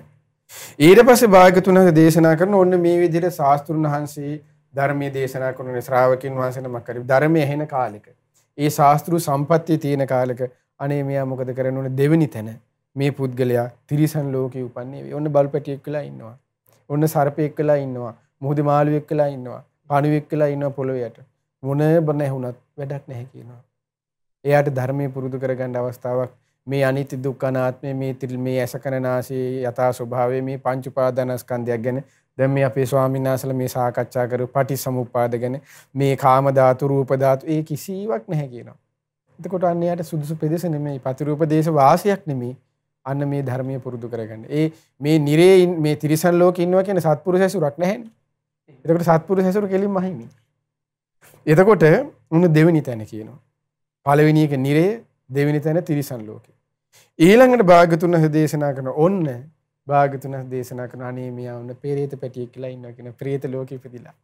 ඊට පස්සේ භාගතුන් දේශනා කරන ඔන්න මේ විදිහට ශාස්ත්‍රුන් වහන්සේ ධර්මයේ දේශනා කරන ශ්‍රාවකින් වහන්සේනම කරි ධර්මයේ ඇහෙන කාලෙක. ඒ ශාස්ත්‍රු සම්පත්තිය තියෙන කාලෙක අනේ මෙයා මොකද කරන්නේ දෙවෙනි තැන. මේ පුද්ගලයා තිරිසන් ලෝකේ උපන්නේ. ඔන්න බලපැටියෙක් වෙලා ඉන්නවා. ඔන්න සරපයෙක් කලා ඉන්නවා මුහද මාළුවෙක් කලා ඉන්නවා පණුවෙක් කලා ඉන්නවා පොළොවයට මොන බන ඇහුනත් වැඩක් නැහැ කියනවා. එයාට ධර්මය පුරුදු කරගන්න අවස්ථාවක් මේ අනිති දුක්කනාත්මය මේ තිල් මේ ඇස කරනාසේ යතා ස්වභාවේ මේ පංචුපාදනස්කන්ධයක් ගැන දැන් මේ අපේ ස්වාමිනාසල මේ සාකච්ඡා කරු පටි සමුපාද ගැන මේ කාමධාතු රූපධාතු ඒ කිසිවක් නැහැ කියනවා. එතකොට අන්න එයාට සුදුසු පෙදෙස නෙමෙයි පතිරූපදේශ වාසයක් නෙමෙයි අන්න මේ ධර්මය පුරුදු කරගන්න. ඒ මේ නිරේයින් මේ තිරිසන් ලෝක ඉන්නවා කියන සත්පුරුෂ හැසුරක් නැහැනේ. එතකොට සත්පුරුෂ හැසුර කෙලින්ම අහිමි. එතකොට උණු දෙවෙනි තැන කියනවා. පළවෙනි එක නිරේ, දෙවෙනි තැන තිරිසන් ලෝකේ. ඊළඟට භාග්‍යතුන් දේශනා කරන ඔන්න භාග්‍යතුන් දේශනා කරන අනේ මෙයා ඔන්න පෙරේත පැටියෙක් කියලා ඉන්නවා කියන ප්‍රේත ලෝකෙ ඉපදිලා.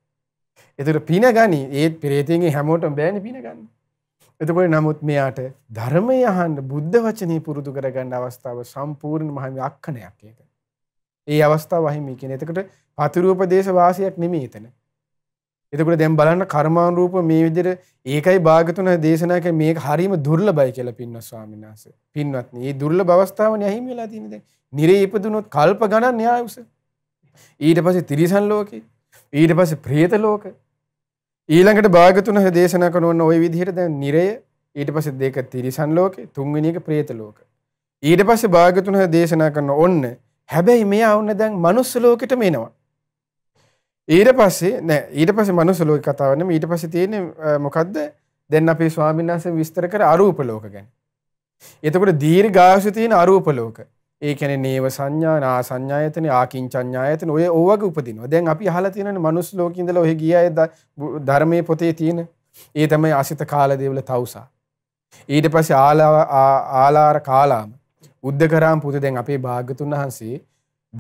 එතකොට පින ගනි. ඒත් පෙරේතයන්ගේ හැමෝටම බෑනේ පින ගන්න. එතකොට නමුත් මෙයාට ධර්මය අහන්න බුද්ධ වචනය පුරුදු කරගන්න අවස්ථාව සම්පූර්ණ මහම අක්කනයක් ඒක. ඒ අවස්ථාව අහිමි කියන එතකට පතිරූපදේශ වාසයක් නෙමේ එතන. එතකට දැම් බලන්න කර්මාණරූප මේ විදිර ඒකයි භාගතුන දේශනයක මේ හරිම දුර්ල බයි කියල පින්න ස්වාමිනාස පින්වත් ඒ දුර්ල බවස්ථාවන අහිමිලා තිනද නිරේ ඉපදුනොත් කල්ප ගණන් න්‍යායවස. ඊට පසේ තිරිසන් ලෝකේ ඊට පස ප්‍රේත ලෝකේ ඊළඟට භාගතුන දේශනා කරනවන්න ওই විදිහට දැන් නිරය ඊට පස්සේ දෙක තිරිසන් ලෝකේ තුන්වෙනි එක പ്രേත ලෝක. ඊට පස්සේ භාගතුන දේශනා කරන ඔන්න හැබැයි මෙයා ඔන්න දැන් manuss ලෝකෙටම එනවා. ඊට පස්සේ නෑ ඊට පස්සේ manuss ලෝක කතාව නෙමෙයි ඊට පස්සේ තියෙන්නේ මොකද්ද? දැන් අපේ ස්වාමීන් වහන්සේ විස්තර කර අරූප ලෝක ගැන. එතකොට දීර්ඝායුෂ තියෙන අරූප ලෝක. ඒ කැන නේව සංඥා නා සංඥායතන ආකින්චඥායතන ඔය ඕවගේ උපදිනවා දැන් අපි හලා තියෙන මනුස් ලෝකින්දල ඔහ ගිය අය ධර්මය පොතේ තියෙන ඒ තමයි අසිත කාලදේවල තවසා. ඊට පස ආලාර කාලාම උද්දකරාම් පුත දැන් අපේ භාගතුන් වහන්සේ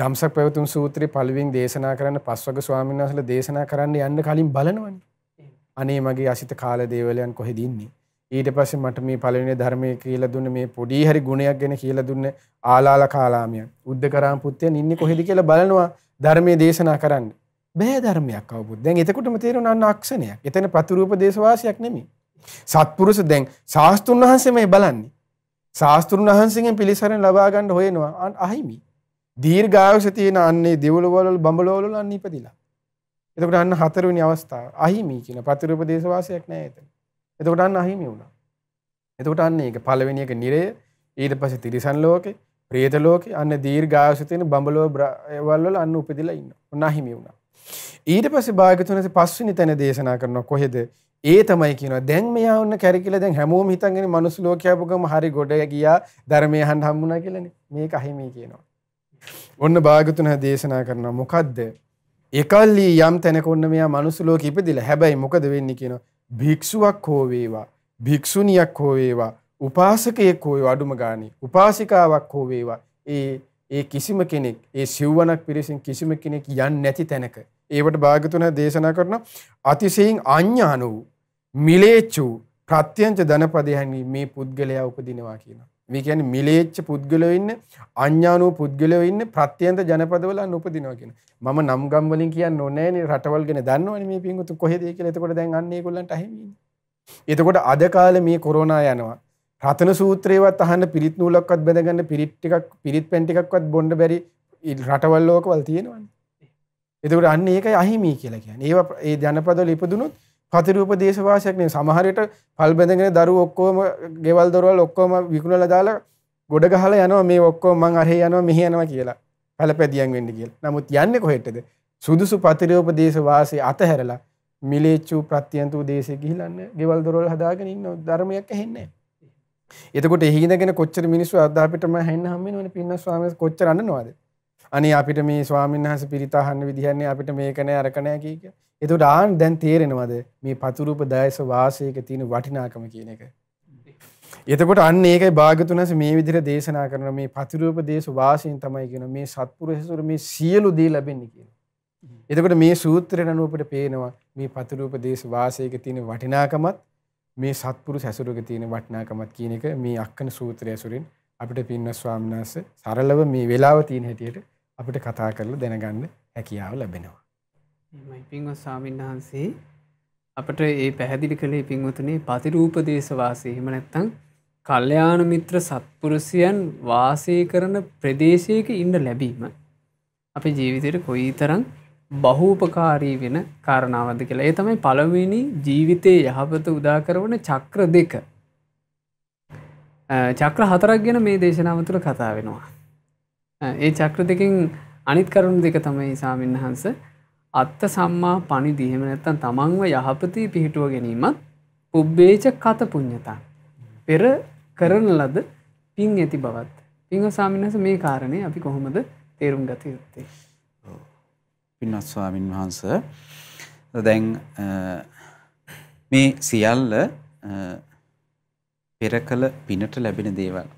දම්සක් පැවතුන් සූත්‍රය පළුවෙන් දේශනා කරන්න පස්වක ස්වාමින් වහසල දේශනා කරන්න යන්න කලින් බලනවන්නේ. අනේ මගේ අසිත කාලදේවලයන් කොහෙදන්නේ. ඊට පස්සේ මට මේ පළවෙනි ධර්මයේ කියලා දුන්න මේ පොඩි හරි ගුණයක් ගැන කියලා දුන්න ආලාල කාලාමියන් උද්දකරාම පුත්යන් ඉන්නේ කොහෙද කියලා බලනවා ධර්මයේ දේශනා කරන්න. බෑ ධර්මයක් අවබෝධ. දැන් එතකොටම තේරෙනවා අන්න අක්ෂණයක්. එතන ප්‍රතිරූප දේශවාසියක් නෙමෙයි. සත්පුරුෂ දැන් ශාස්ත්‍රුන් වහන්සේ මේ බලන්නේ. ශාස්තෘන් වහන්සේගෙන් පිළිසරණ ලබා ගන්න හොයනවා අහිමි. දීර්ඝායුෂ තියෙන අන්නේ දෙවලවල බඹලවල අන්න ඉපදිලා. එතකොට අන්න හතරවෙනි අවස්ථාව අහිමි කියන ප්‍රතිරූප දේශවාසයක් නැහැ එතන. එතකොට අන්න අහිමි වුණා. එතකොට අන්න ඒක පළවෙනි එක නිරය ඊට පස්සේ තිරිසන් ලෝකේ, ප්‍රේත ලෝකේ අන්න දීර්ඝායුෂ තියෙන බඹලෝ වල වල අන්න උපදිලා ඉන්නවා. ඔන්න අහිමි වුණා. ඊට පස්සේ භාග්‍යතුන්ස පස්වෙනි තැන දේශනා කරනවා කොහෙද? ඒ තමයි කියනවා දැන් මෙයා ඔන්න කැරිකිලා දැන් හැමෝම හිතන්නේ මනුස්ස ලෝකයාපු ගම හරි ගොඩ ගියා ධර්මයේ අහන්න හම්බුණා කියලානේ. මේක අහිමි කියනවා. ඔන්න භාග්‍යතුන්ස දේශනා කරනවා මොකද්ද? එකල්ලි යම් තැනක ඔන්න මෙයා මනුස්ස ලෝකෙ ඉපදිලා. හැබැයි මොකද වෙන්නේ කියනවා භික්ෂුවක් හෝ වේවා භික්ෂුණියක් හෝ වේවා උපාසකයෙක් හෝ අඩුම ගානේ උපාසිකාවක් හෝ වේවා ඒ ඒ කිසිම කෙනෙක් ඒ සිව්වනක් පිරිසින් කිසිම කෙනෙක් යන් නැති තැනක ඒවට භාගතුන දේශනා කරන අතිසයෙන් අඥ්ඥාන වූ මිලේච්චූ ප්‍රත්‍යංච ධනපදයහනි මේ පුද්ගලයා උපදිනවා කියනවා මේ කියන්නේ මිලේච්ච පුද්ගලයෝ ඉන්න අඥානෝ පුද්ගලයෝ ඉන්න ප්‍රත්‍යන්ත ජනපදවල උපදිනවා කියන. මම නම් ගම් වලින් කියන්න ඕනේ නෑනේ රටවල් ගැන දන්නවනේ මේ පින්වුතු කොහෙද කියලා. එතකොට දැන් අන්න ඒගොල්ලන්ට අහිමිනේ. එතකොට අද කාලේ මේ කොරෝනා යනවා. රතන සූත්‍රේවත් අහන්න පිරිත් නූලක්වත් බඳගන්න පිරිත් ටිකක් පිරිත් පැන් ටිකක්වත් බොන්න බැරි රටවල් ලෝකවල තියෙනවනේ. එතකොට අන්න ඒකයි අහිමි කියලා කියන්නේ. ඒවා ඒ ජනපදවල ඉපදුනොත් පතිරූප දේශවාශයක් නේ සමහරයට පල් බැඳගෙන දරු ඔක්කෝම ගෙවල් දොරවල් ඔක්කොම විකුණල දාලා ගොඩ ගහලා යනවා මේ ඔක්කෝ මං අරහේ යනවා මෙහි යනවා කියලා පළපැදියන් වෙන්න කියලා. නමුත් යන්නේ කොහෙටද? සුදුසු පතිරූප දේශවාසී අතහැරලා මිලේච්චු ප්‍රත්‍යන්තු දේශේ ගිහිලන්න ගෙවල් දොරවල් හදාගෙන ඉන්න ධර්මයක් ඇහෙන්නේ එතකොට එහිඳගෙන කොච්චර මිනිස්සු අද අපිටම හැන්න හැම වෙනවනේ පින්න ස්වාමීන් කොච්චර අඬනවද? අනි අපිට මේ ස්වාමින්හස පිරිතාහන්න විදිහන්නේ අපිට මේකනෑ අරකනෑ කීක එතු ඩාන් දැන් තේරෙනවද මේ පතුරූප දයස වාසයක තියෙන වටිනාකම කියන එක. එතකොට අන්න ඒකයි භාගතුනස මේ විදිර දේශනා කරන මේ පතිරූප දේශ වාසයෙන් තමයි කියෙන මේ සත්පුරහෙසුර මේ සියලු දී ලැබෙන්නේ කියන. එතකොට මේ සූත්‍රය නනුවපට පේනවා මේ පතිරූප දේශ වාසයක තියෙන වටිනාකමත් මේ සත්පුරු සැසුරුක තියෙන වටිනාකමත් කියන එක මේ අක්කන සූත්‍රය ඇසුරින් අපිට පින්න ස්වාමිනාස සරලව මේ වෙලාව තියෙන හැටියට අපිට කතා කරලා දැනගන්න හැකියාව ලැබෙනවා. පින්වත් ස්වාමීන් වහන්සේ අපට ඒ පැහැදිලි කළේ පින්වතුනේ පතිරූපදේශවාසය එහෙම නැත්තං කල්්‍යයාන මිත්‍ර සත්පුරුෂයන් වාසය කරන ප්‍රදේශයක ඉන්න ලැබීම අප ජීවිතයට කොයි තරම් බහූපකාරී වෙන කාරණාවද කියලා ඒ තමයි පළවෙනි ජීවිතය යහපත උදාකරවන චක්‍ර දෙක චක්‍ර හතරක් ගැන මේ දේශනාව තුළ කතා වෙනවා ඒ චක්‍ර දෙකින් අනිත් කරුණු දෙක තමයි සාමීන් වහන්ස අත්ත සම්මා පණි දිහෙම නැත්තන් තමන්ව යහපති පිහිටුව ගැනීමත් පුබ්බේච කත පුඤ්ඥතා. පෙර කරන ලද පින් ඇති බවත්. පිංහ සාමිනස මේ කාරණය අපි කොහොමද තේරුම් ගත යුත්තේ. පින්නත් ස්වාමින් වහන්ස දැන් මේ සියල්ල පෙර කළ පිනට ලැබෙන දේවල්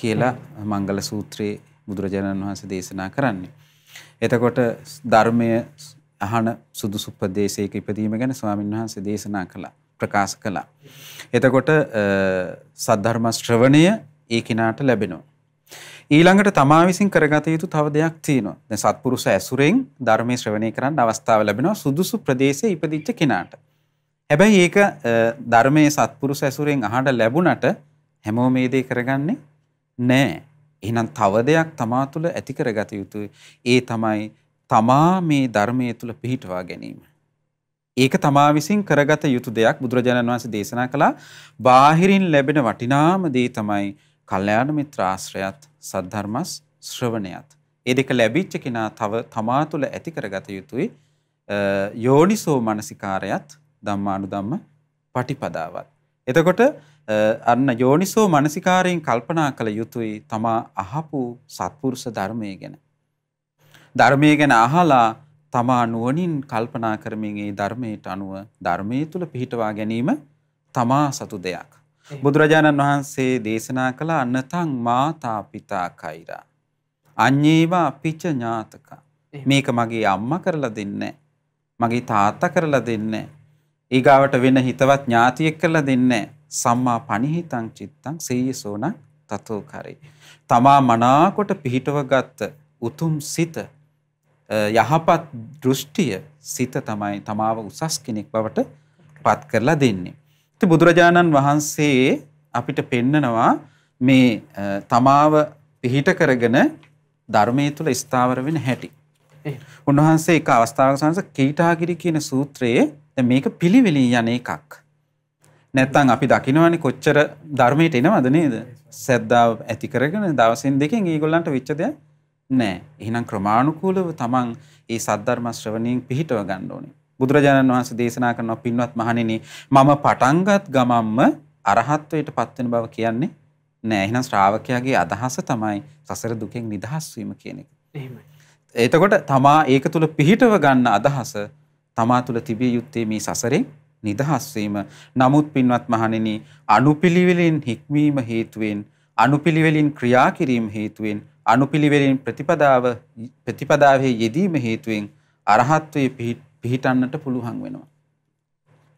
කියලා මංගල සූත්‍රයේ බුදුරජාණන් වහන්සේ දේශනා කරන්නේ. එතකොට ධර්මය අහන සුදුසු ප්‍රදේශයක ඉපදීම ගැන ස්වාමීන් වහන්සේ දේශනා කළා ප්‍රකාශ කළා. එතකොට සද්ධර්ම ශ්‍රවණය ඒ කිනාට ලැබෙනවා. ඊළඟට තමා විසින් කරගත යුතු තව දෙයක් තියෙනවා. දැන් සත්පුරුෂ ඇසුරෙන් ධර්මයේ ශ්‍රවණය කරන්න අවස්ථාව ලැබෙනවා සුදුසු ප්‍රදේශයේ ඉපදිච්ච කෙනාට. හැබැයි ඒක ධර්මයේ සත්පුරුෂ ඇසුරෙන් අහන්න ලැබුණට හැමෝම මේ දේ කරගන්නේ නැහැ. එහෙනම් තව දෙයක් තමා තුළ ඇති කරගත යුතුයි. ඒ තමයි තමා මේ ධර්මයේ තුල පිහිටවා ගැනීම. ඒක තමා විසින් කරගත යුතු දෙයක් බුදුරජාණන් වහන්සේ දේශනා කළා. බාහිරින් ලැබෙන වටිනාම දේ තමයි කල්යාණ මිත්‍ර ආශ්‍රයත් සද්ධර්මස් ශ්‍රවණයත්. ඒ දෙක ලැබිච්ච කෙනා තව තමා තුළ ඇති කරගත යුතුයි. යෝනිසෝ මනසිකාරයත් ධම්මානුධම්ම පටිපදාවත්. එතකොට අන්න යෝනිසෝ මනසිකාරයෙන් කල්පනා කළ යුතුයි තමා අහපු සත්පුරුෂ ධර්මය ගැන. ධර්මය ගැන අහලා තමා නුවණින් කල්පනා කරමින් ඒ ධර්මයට අනුව ධර්මයේ තුල පිහිටවා ගැනීම තමා සතු දෙයක්. බුදුරජාණන් වහන්සේ දේශනා කළ අන්නතං මාතා පිතා කෛරා. අඤ්ඤේවා පිච ඥාතක. මේක මගේ අම්මා කරලා දෙන්නේ මගේ තාත්තා කරලා දෙන්නේ ඊගාවට වෙන හිතවත් ඥාතියෙක් කරලා දෙන්නේ සම්මා පණිහිතං චිත්තං සීයසෝන තතෝ කරේ. තමා මනාකොට පිහිටවගත් උතුම් සිත යහපත් දෘෂ්ටිය සිත තමයි තමාව උසස් කෙනෙක් බවට පත් කරලා දෙන්නේ. ඉතින් බුදුරජාණන් වහන්සේ අපිට පෙන්නනවා මේ තමාව පිහිට කරගෙන ධර්මයේ තුල ස්ථාවර වෙන හැටි. උන්වහන්සේ එක අවස්ථාවක සංස කීටාගිරි කියන සූත්‍රයේ මේක පිළිවිලින් යන එකක්. නැත්තං අපි දකිනවනි කොච්චර ධර්මයට එනවද නේද සැද්දාව ඇති කරගෙන දවසින් දෙකෙන් ඒගොල්ලන්ට විච්චදය නෑ එහිනම් ක්‍රමාණුකූලව තමන් ඒ සද්ධර්ම ශ්‍රවණයෙන් පිහිටව ගන්න ඕනේ බුදුරජාණන් වහන්සේ දේශනා කරනවා පින්වත් මහණෙනි මම පටන්ගත් ගමම්ම අරහත්වයට පත්වෙන බව කියන්නේ නෑ එහෙනම් ශ්‍රාවකයාගේ අදහස තමයි සසර දුකෙන් නිදහස් වීම කියන එක. එහෙමයි. එතකොට තමා ඒක තුල පිහිටව ගන්න අදහස තමා තුල තිබිය යුත්තේ මේ සසරෙන් නිදහස්වීම නමුත් පින්වත් මහණෙනි අනුපිළිවෙලින් හික්මීම හේතුවෙන් අනුපිළිවෙලින් ක්‍රියා කිරීම හේතුවෙන් අනුපිළිවෙලින් ප්‍රතිපදාව ප්‍රතිපදාවේ යෙදීම හේතුවෙන් අරහත්වයේ පිහිටන්නට පුළුවන් වෙනවා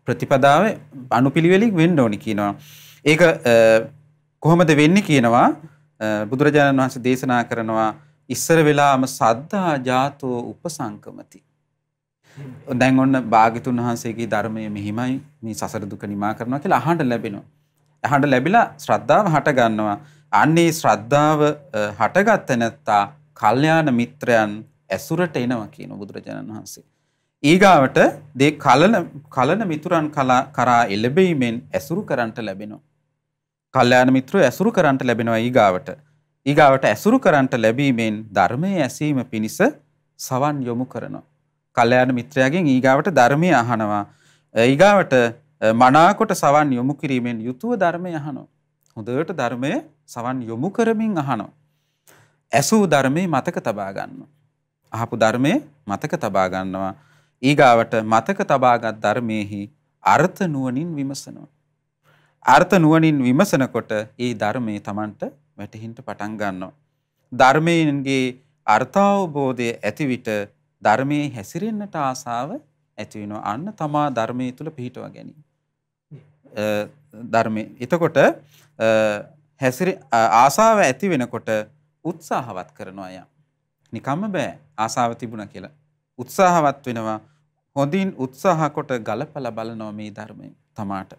ප්‍රතිපදාව අනුපිළිවෙලින් වෙන්න ඕනි කියනවා ඒක කොහොමද වෙන්නේ කියනවා බුදුරජාණන් වහන්සේ දේශනා කරනවා ඉස්සර වෙලාම සද්ධා ජාතෝ උපසංකමති දැන් ඔන්න භාග්‍යතුන් වහන්සේගේ ධර්මය මෙහිමයි මේ සසර දුක නිමා කරනවා කියලා අහන්න ලැබෙනවා. අහන්න ලැබිලා ශ්‍රද්ධාව හට ගන්නවා. අන්නේ ශ්‍රද්ධාව හටගත්තේ නැත්තා කල්යාණ මිත්‍රයන් ඇසුරට එනවා කියන බුදුරජාණන් වහන්සේ. ඊගාවට දේ කලන කලන මිතුරන් කරා එළඹීමෙන් ඇසුරු කරන්ට ලැබෙනවා. කල්යාණ මිත්‍රෝ ඇසුරු කරන්ට ලැබෙනවා ඊගාවට. ඊගාවට ඇසුරු කරන්ට ලැබීමෙන් ධර්මයේ ඇසීම පිණිස සවන් යොමු කරනවා. කල්යාණ මිත්‍රයාගෙන් ඊගාවට ධර්මය අහනවා. ඊගාවට මනාකොට සවන් යොමු කිරීමෙන් යුතුව ධර්මය අහනවා. හොඳට ධර්මය සවන් යොමු කරමින් අහනවා. ඇසූ ධර්මයේ මතක තබා ගන්නවා. අහපු ධර්මයේ මතක තබා ගන්නවා. ඊගාවට මතක තබාගත් ධර්මයේහි අර්ථ නුවණින් විමසනවා. අර්ථ නුවණින් විමසනකොට ඒ ධර්මයේ Tamanට වැටහින්න පටන් ගන්නවා. ධර්මයෙන්ගේ අර්ථාවබෝධය ඇති විට ධර්මයේ හැසිරෙන්නට ආසාව ඇති වෙනවා. අන්න තමා ධර්මයේ තුල පිහිටව ගැනීම. ධර්මයේ එතකොට හැසිර ආසාව ඇති වෙනකොට උත්සාහවත් කරනවා යා. නිකම්ම බෑ ආසාව තිබුණා කියලා. උත්සාහවත් වෙනවා. හොඳින් උත්සාහ කොට ගලපලා බලනවා මේ ධර්මය තමාට.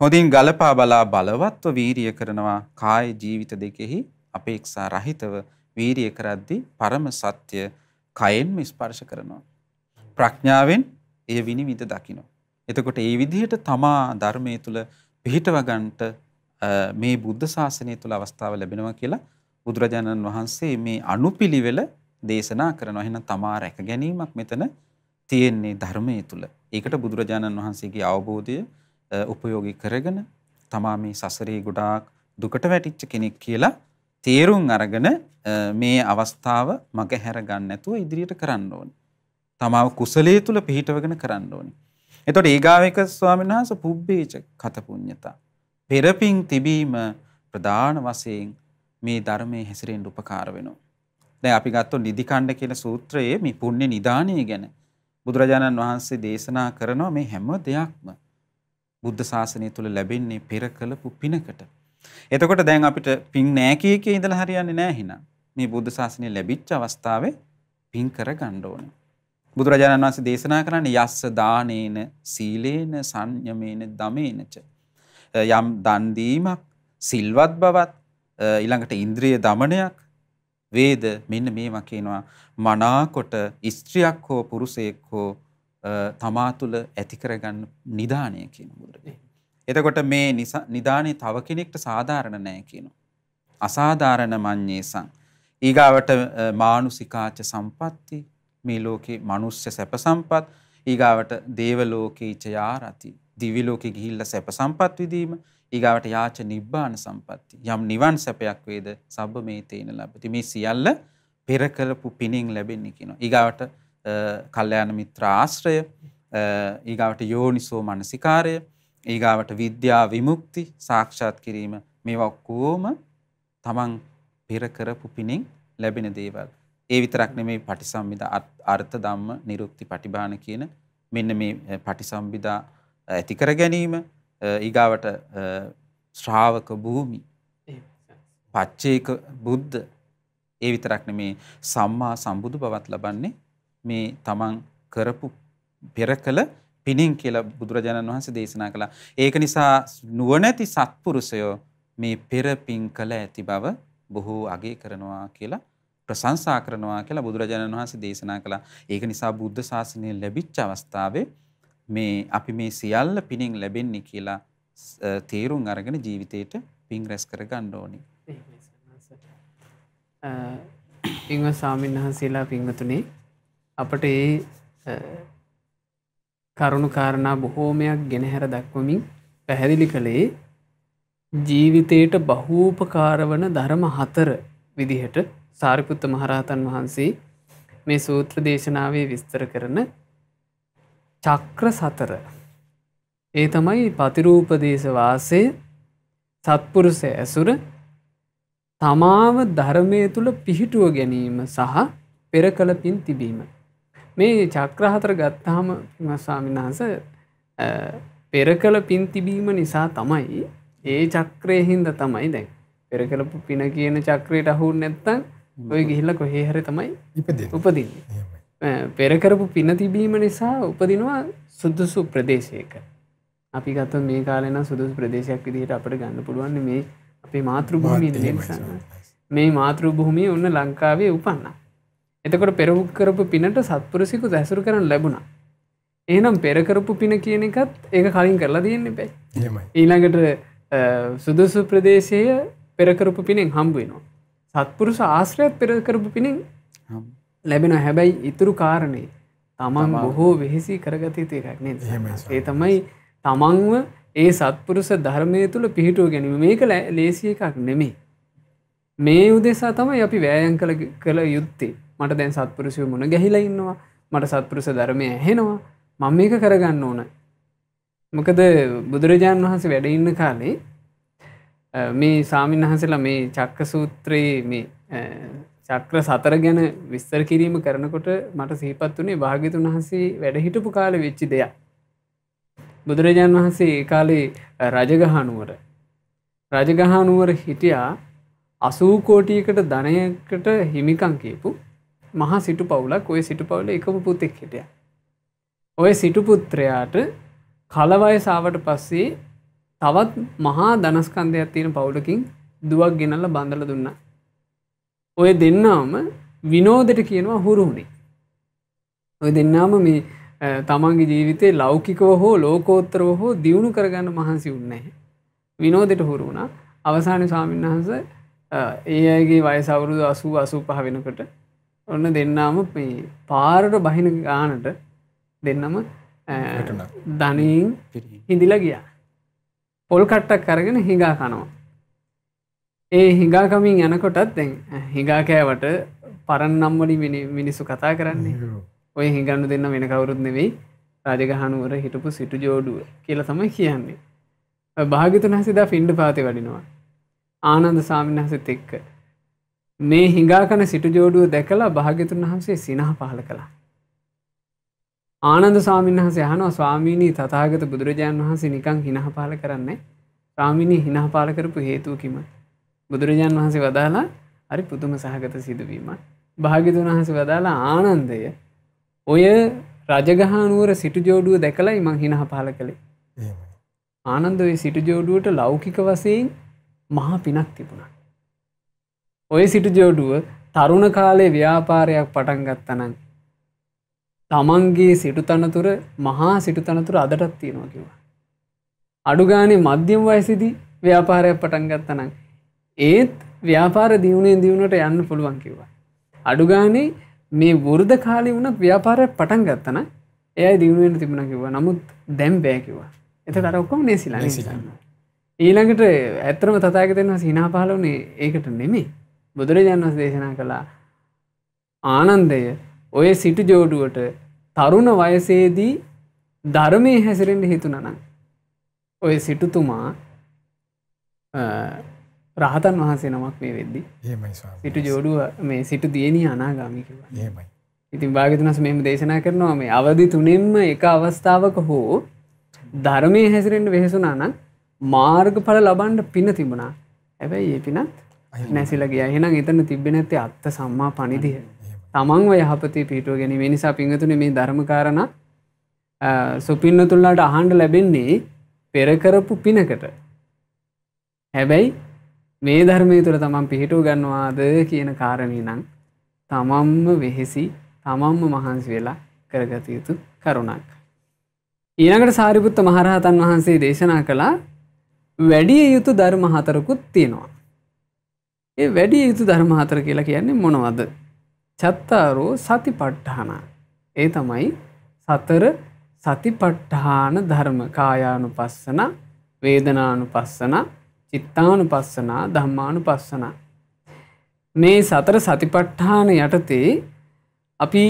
හොඳින් ගලපා බලා බලවත්ව වීරිය කරනවා කාය ජීවිත දෙකෙහි අපේක්ෂා රහිතව වීරිය කරද්දී පරම සත්‍ය කයෙන්ම ස්පර්ශ කරනවා. ප්‍රඥාවෙන් එය විනිවිද දකිනවා. එතකොට ඒ විදිහට තමා ධර්මයේ තුල පිහිටවගන්ට මේ බුද්ධ ශාසනය තුල අවස්ථාව ලැබෙනවා කියලා බුදුරජාණන් වහන්සේ මේ අනුපිළිවෙල දේශනා කරනවා. එහෙනම් තමා රැක ගැනීමක් මෙතන තියෙන්නේ ධර්මයේ තුල. ඒකට බුදුරජාණන් වහන්සේගේ අවබෝධය උපයෝගී කරගෙන තමා මේ සසරේ ගොඩාක් දුකට වැටිච්ච කෙනෙක් කියලා තේරුම් අරගෙන මේ අවස්ථාව මග හැරගන්න ඇතුව ඉදිරියට කරන්න ඕනි. තමාව කුසලේ තුළ පිහිටවගෙන කරන්න ඕනි. එතොට ඒගාවක ස්වාමෙන් හස පුබ්බේච කතපුුණ්්‍යතා. පෙරපින් තිබීම ප්‍රධාන වසයෙන් මේ ධර්මය හැසිරෙන් උපකාර වෙනවා. දැ අපි ගත්තු නිදිකණ්ඩ කියල සූත්‍රයේ මේ පුුණ්‍ය නිධානය ගැන බුදුරජාණන් වහන්සේ දේශනා කරනවා මේ හැම දෙයක්ම බුද්ධ ශාසනය තුළ ලැබෙන්නේ පෙර කළපු පිනකට. එතකොට දැන් අපිට පින් නෑ කිය කිය ඉඳලා හරියන්නේ නෑ හිනා. මේ බුද්ධ ශාසනය ලැබිච්ච අවස්ථාවේ පින් කර ගන්න ඕනේ. බුදුරජාණන් වහන්සේ දේශනා කරන්නේ යස්ස දානේන සීලේන සංයමේන දමේනච. යම් දන් දීමක් සිල්වත් බවත් ඊළඟට ඉන්ද්‍රිය দমনයක් වේද මෙන්න මේවා කියනවා මනාකොට ස්ත්‍රියක් හෝ පුරුෂයෙක් හෝ තමා තුළ ඇති කරගන්න නිදාණය කියන බුදුරජාණන්. එතකොට මේ නිදානේ තව කෙනෙක්ට සාධාරණ නෑ කියනවා. අසාධාරණ මඤ්ඤේසං. ඊගාවට මානුසිකාච සම්පatti මේ ලෝකේ මිනිස්ස සැප සම්පත් ඊගාවට දේව ලෝකීච යාරති. දිවි ලෝකේ ගිහිල්ලා සැප සම්පත් විදීම ඊගාවට යාච නිබ්බාන සම්පatti. යම් නිවන් සැපයක් වේද සබ්බ මේ තේන ලබති. මේ සියල්ල පෙර කරපු පිණින් ලැබෙන්නේ කියනවා. ඊගාවට කල්යාණ මිත්‍ර ආශ්‍රය ඊගාවට යෝනිසෝ මනසිකාරය ඒගාවට විද්‍යා විමුක්ති සාක්ෂාත් කිරීම මේ ඔක්කෝම තමන් පෙරකරපු පිණින් ලැබෙන දේවල්. ඒ විතරක් නෙමේ පටිසම්බිධ අර්ථ ධම්ම නිරුක්ති පටිභාන කියන මෙන්න මේ පටිසම්බිධා ඇතිකර ගැනීම ඊගාවට ශ්‍රාවක භූමි පච්චේක බුද්ධ ඒ විතරක් නෙමේ සම්මා සම්බුදු බවත් ලබන්නේ මේ තමන් කරපු පෙර කළ පිනෙන් කියලා බුදුරජාණන් වහන්සේ දේශනා කළා. ඒක නිසා නුවණැති සත්පුරුෂයෝ මේ පෙර පින් කළ ඇති බව බොහෝ අගය කරනවා කියලා ප්‍රශංසා කරනවා කියලා බුදුරජාණන් වහන්සේ දේශනා කළා. ඒක නිසා බුද්ධ ශාසනය ලැබිච්ච අවස්ථාවේ මේ අපි මේ සියල්ල පිනෙන් ලැබෙන්නේ කියලා තේරුම් අරගෙන ජීවිතේට පින් රැස් කරගන්න ඕනේ. පින්වත් ස්වාමීන් වහන්සේලා පින්වතුනි අපට ඒ කරුණු කාරණා බොහෝමයක් ගෙනහැර දක්වමින් පැහැදිලි කළේ ජීවිතයට බහූපකාරවන ධර්ම හතර විදිහට සාරිපුත්ත මහරහතන් වහන්සේ මේ සූත්‍ර දේශනාවේ විස්තර කරන චක්‍ර සතර. ඒ තමයි පතිරූපදේශවාසය සත්පුරුස ඇසුර තමාව ධර්මය තුළ පිහිටුව ගැනීම සහ පෙර කළ පින් තිබීම. මේ චක්‍රහතර ගත්තාම ස්වාමිනාස පෙර කළ පින් තිබීම නිසා තමයි ඒ චක්‍රය හින්ද තමයි දැන් පෙර කළපු පින කියන චක්‍රයට අහු නැත්තන් ඔය ගිහිල්ල කොහේ හරි තමයි උපදින්න පෙරකරපු පින තිබීම නිසා උපදිනවා සුද්දුසු ප්‍රදේශයක අපි ගත මේ කාලන සුදුස් ප්‍රදේශයක් විදිහට අපට ගන්න පුළුවන් මේ අපේ මාතෘ භූමි මේ මාතෘ භූමිය ඔන්න ලංකාවේ උපන්නා එතකොට පෙරවුක් කරපු පිනට සත්පුරසිකු දැසුරු කරන ලැබුණා ඒනම් පෙරකරපු පින කියන එකත් ඒක කලින් කරලා තියෙන්න පැයි ඊළඟට සුදුසු ප්‍රදේශය පෙරකරපු පිනෙන් හම්බුවෙනවා සත්පුරුස ආශ්‍රයත් පෙරකරපු පිනෙන් ලැබෙන හැබැයි ඉතුරු කාරණේ තමන් බොහෝ වෙහෙසි කරගතයුතු එකක් නේ ඒ තමයි තමන්ව ඒ සත්පුරුස ධර්මය තුළ පිහිටුව ගැනීම මේක ලේසිය එකක් නෙමේ මේ උදෙසා තමයි අපි වෑයන් කළ යුත්තේ මට දැන් සත්පුරුසිය මුණ ගැහිලා ඉන්නවා මට සත්පුරුස ධර්මය ඇහෙනවා මං මේක කරගන්න ඕන මොකද බුදුරජාණන් වහන්සේ වැඩඉන්න කාලේ මේ සාමීන් වහසලා මේ චක්ක සූත්‍රයේ මේ චක්‍ර සතර ගැන විස්තර කිරීම කරනකොට මට සහිපත් වනේ භාගිතුන් වහන්සේ වැඩහිටපු කාල වෙච්චි දෙයක්. බුදුරජාණන් වහන්සේ ඒ කාලේ රජගහනුවර. රජගහනුවර හිටියා අසූකෝටියකට ධනයකට හිමිකං කියපු මහා සිටු පවුලක් ඔය සිටු පවුල එකම පුතෙක් හිටිය. ඔය සිටුපුත්‍රයාට කලවයසාාවට පස්සේ තවත් මහා දනස්කන්දයක් තියෙන පවුලකින් දුවක් ගෙනල්ල බඳල දුන්න. ඔය දෙන්නාම විනෝදට කියනවා හුරුුණේ. ඔය දෙන්නාම මේ තමන්ගේ ජීවිතේ ලෞකිකව හෝ ලෝකෝත්තරව හෝ දියුණු කරගන්න මහන්සි උන්නේ. විනෝදට හුරු වුණ අවසාන ස්වාමීන් වහන්ස ඒ අයගේ වයසවුරුදු අසූ අසූ පහ වෙනකට ඔන්න දෙන්නාම පාරට බහින ගානට දෙන්නම ධනීන් හිඳිලා ගියා පොල් කට්ටක් කරගෙන හිඟා කනවා ඒ හිඟාකමින් යනකොටත් හිඟාකෑවට පරන්නම්මලි මිනිස්සු කතා කරන්නේ ඔය හිඟන්නු දෙන්න වෙන කවුරුත් නෙවෙයි රජගහනුවර හිටපු සිටු ජෝඩුව කියල තමයි කියන්නේ භාගිතුන් හසිදා ෆින්ඩ පාති වඩිනවා ආනන්ද සාමින් හසිත එක්ක මේ හිඟාකන සිටුජෝඩුව දැකලා භාගතුන් වහන්සේ සිනහ පහල කළා. ආනන්ද ස්වාමීන් වහස යහනවා ස්වාමීණී තතාගත බුදුරජාණන් වහන්සේ නිකං හිනහපාල කරන්නේ ස්වාමිණී හිනහපාල කරපු හේතුවකිම බුදුරජාණන් වහන්සේ වදාලා අරි පුතුම සහගත සිදුවීම භාගිතුන් වහස වදාලා ආනන්දය ඔය රජගහනුවර සිටුජෝඩුව දැකලයි මං හිනහපාල කළේ ආනන්ද ඔය සිටුජෝඩුවට ලෞකික වසයෙන් මහා පිනක් තිබුණා ඔය සිටු ජෝඩුව තරුණ කාලේ ව්‍යාපාරයක් පටන් ගත්තනං තමන්ගේ සිටු තනතුර මහා සිටු තනතුර අදටත් තියෙනවා කිවා. අඩුගානේ මධ්‍යම වයසිදි ව්‍යාපාරයක් පටන් ගත්තනං. ඒත් ව්‍යාපාර දියුණේ දියුණට යන්න පුළුවන් කිව්වා. අඩුගානේ මේ වෘද කාලි වුණත් ව්‍යාපාරයක් පටන් ගත්තන එය දියුණුවෙන් තිබුණ කිව්වා නමුත් දැම් බෑ කිව්වා. එත අර ඔක්කොම නේසිලා ඊළඟට ඇත්තරම තතාගතෙන්වා සිනා පහලවනේ ඒකට නෙමේ බුදුරජාණන් වස් දේශනා කළා ආනන්දය ඔය සිටු ජෝඩුවට තරුණ වයසේදී ධර්මය හැසිරෙන්ට හිතුනනම්. ඔය සිටුතුමා රහතන් වහන්සේ නමක් මේ වෙද්දි සිටු ජෝඩුව මේ සිටු දියණී අනාගාමිකිව ඉතින් භාගතනස් මෙම දේශනා කරනවා මේ අවදි තුනෙන්ම එක අවස්ථාවක හෝ ධර්මය හැසිරෙන්ට වෙහෙසුනා නම් මාර්ගඵල ලබන්ඩ පින තිබුණා ඇබැයි ඒ පිනත් නැසිල ගිය හෙනම් එතන තිබෙන ඇති අත්ත සම්මා පනිදිහ තමන්ව යහපති පිටුව ගැනීම නිසා පිංහතුන මේ ධර්මකාරණ සුපින්නතුල්ලාට අහන්ඩ ලැබෙන්නේ පෙරකරපු පිනකට හැබැයි මේ ධර්මය තුළ තමන් පිහිටු ගන්නවාද කියන කාරණී නම් තමම්ම වෙහෙසි තමම්ම මහන්සි වෙලා කරගත යුතු කරුණක්. ඊනකට සාරිපුත්ත මහරහතන් වහන්සේ දේශනා කළා වැඩිය යුතු ධර්ම හතරකුත් තියෙනවා. ඒ වැඩි යුතු ධර්ම හතර කියලා කියන්නේ මොනවද? චත්තාරෝ සතිපට්ඨාන. ඒ තමයි සතර සතිපට්ඨාන ධර්ම කායානුපස්සන, වේදනානුපස්සන, චිත්තානුපස්සන, ධම්මානුපස්සන. මේ සතර සතිපට්ඨාන යටතේ අපි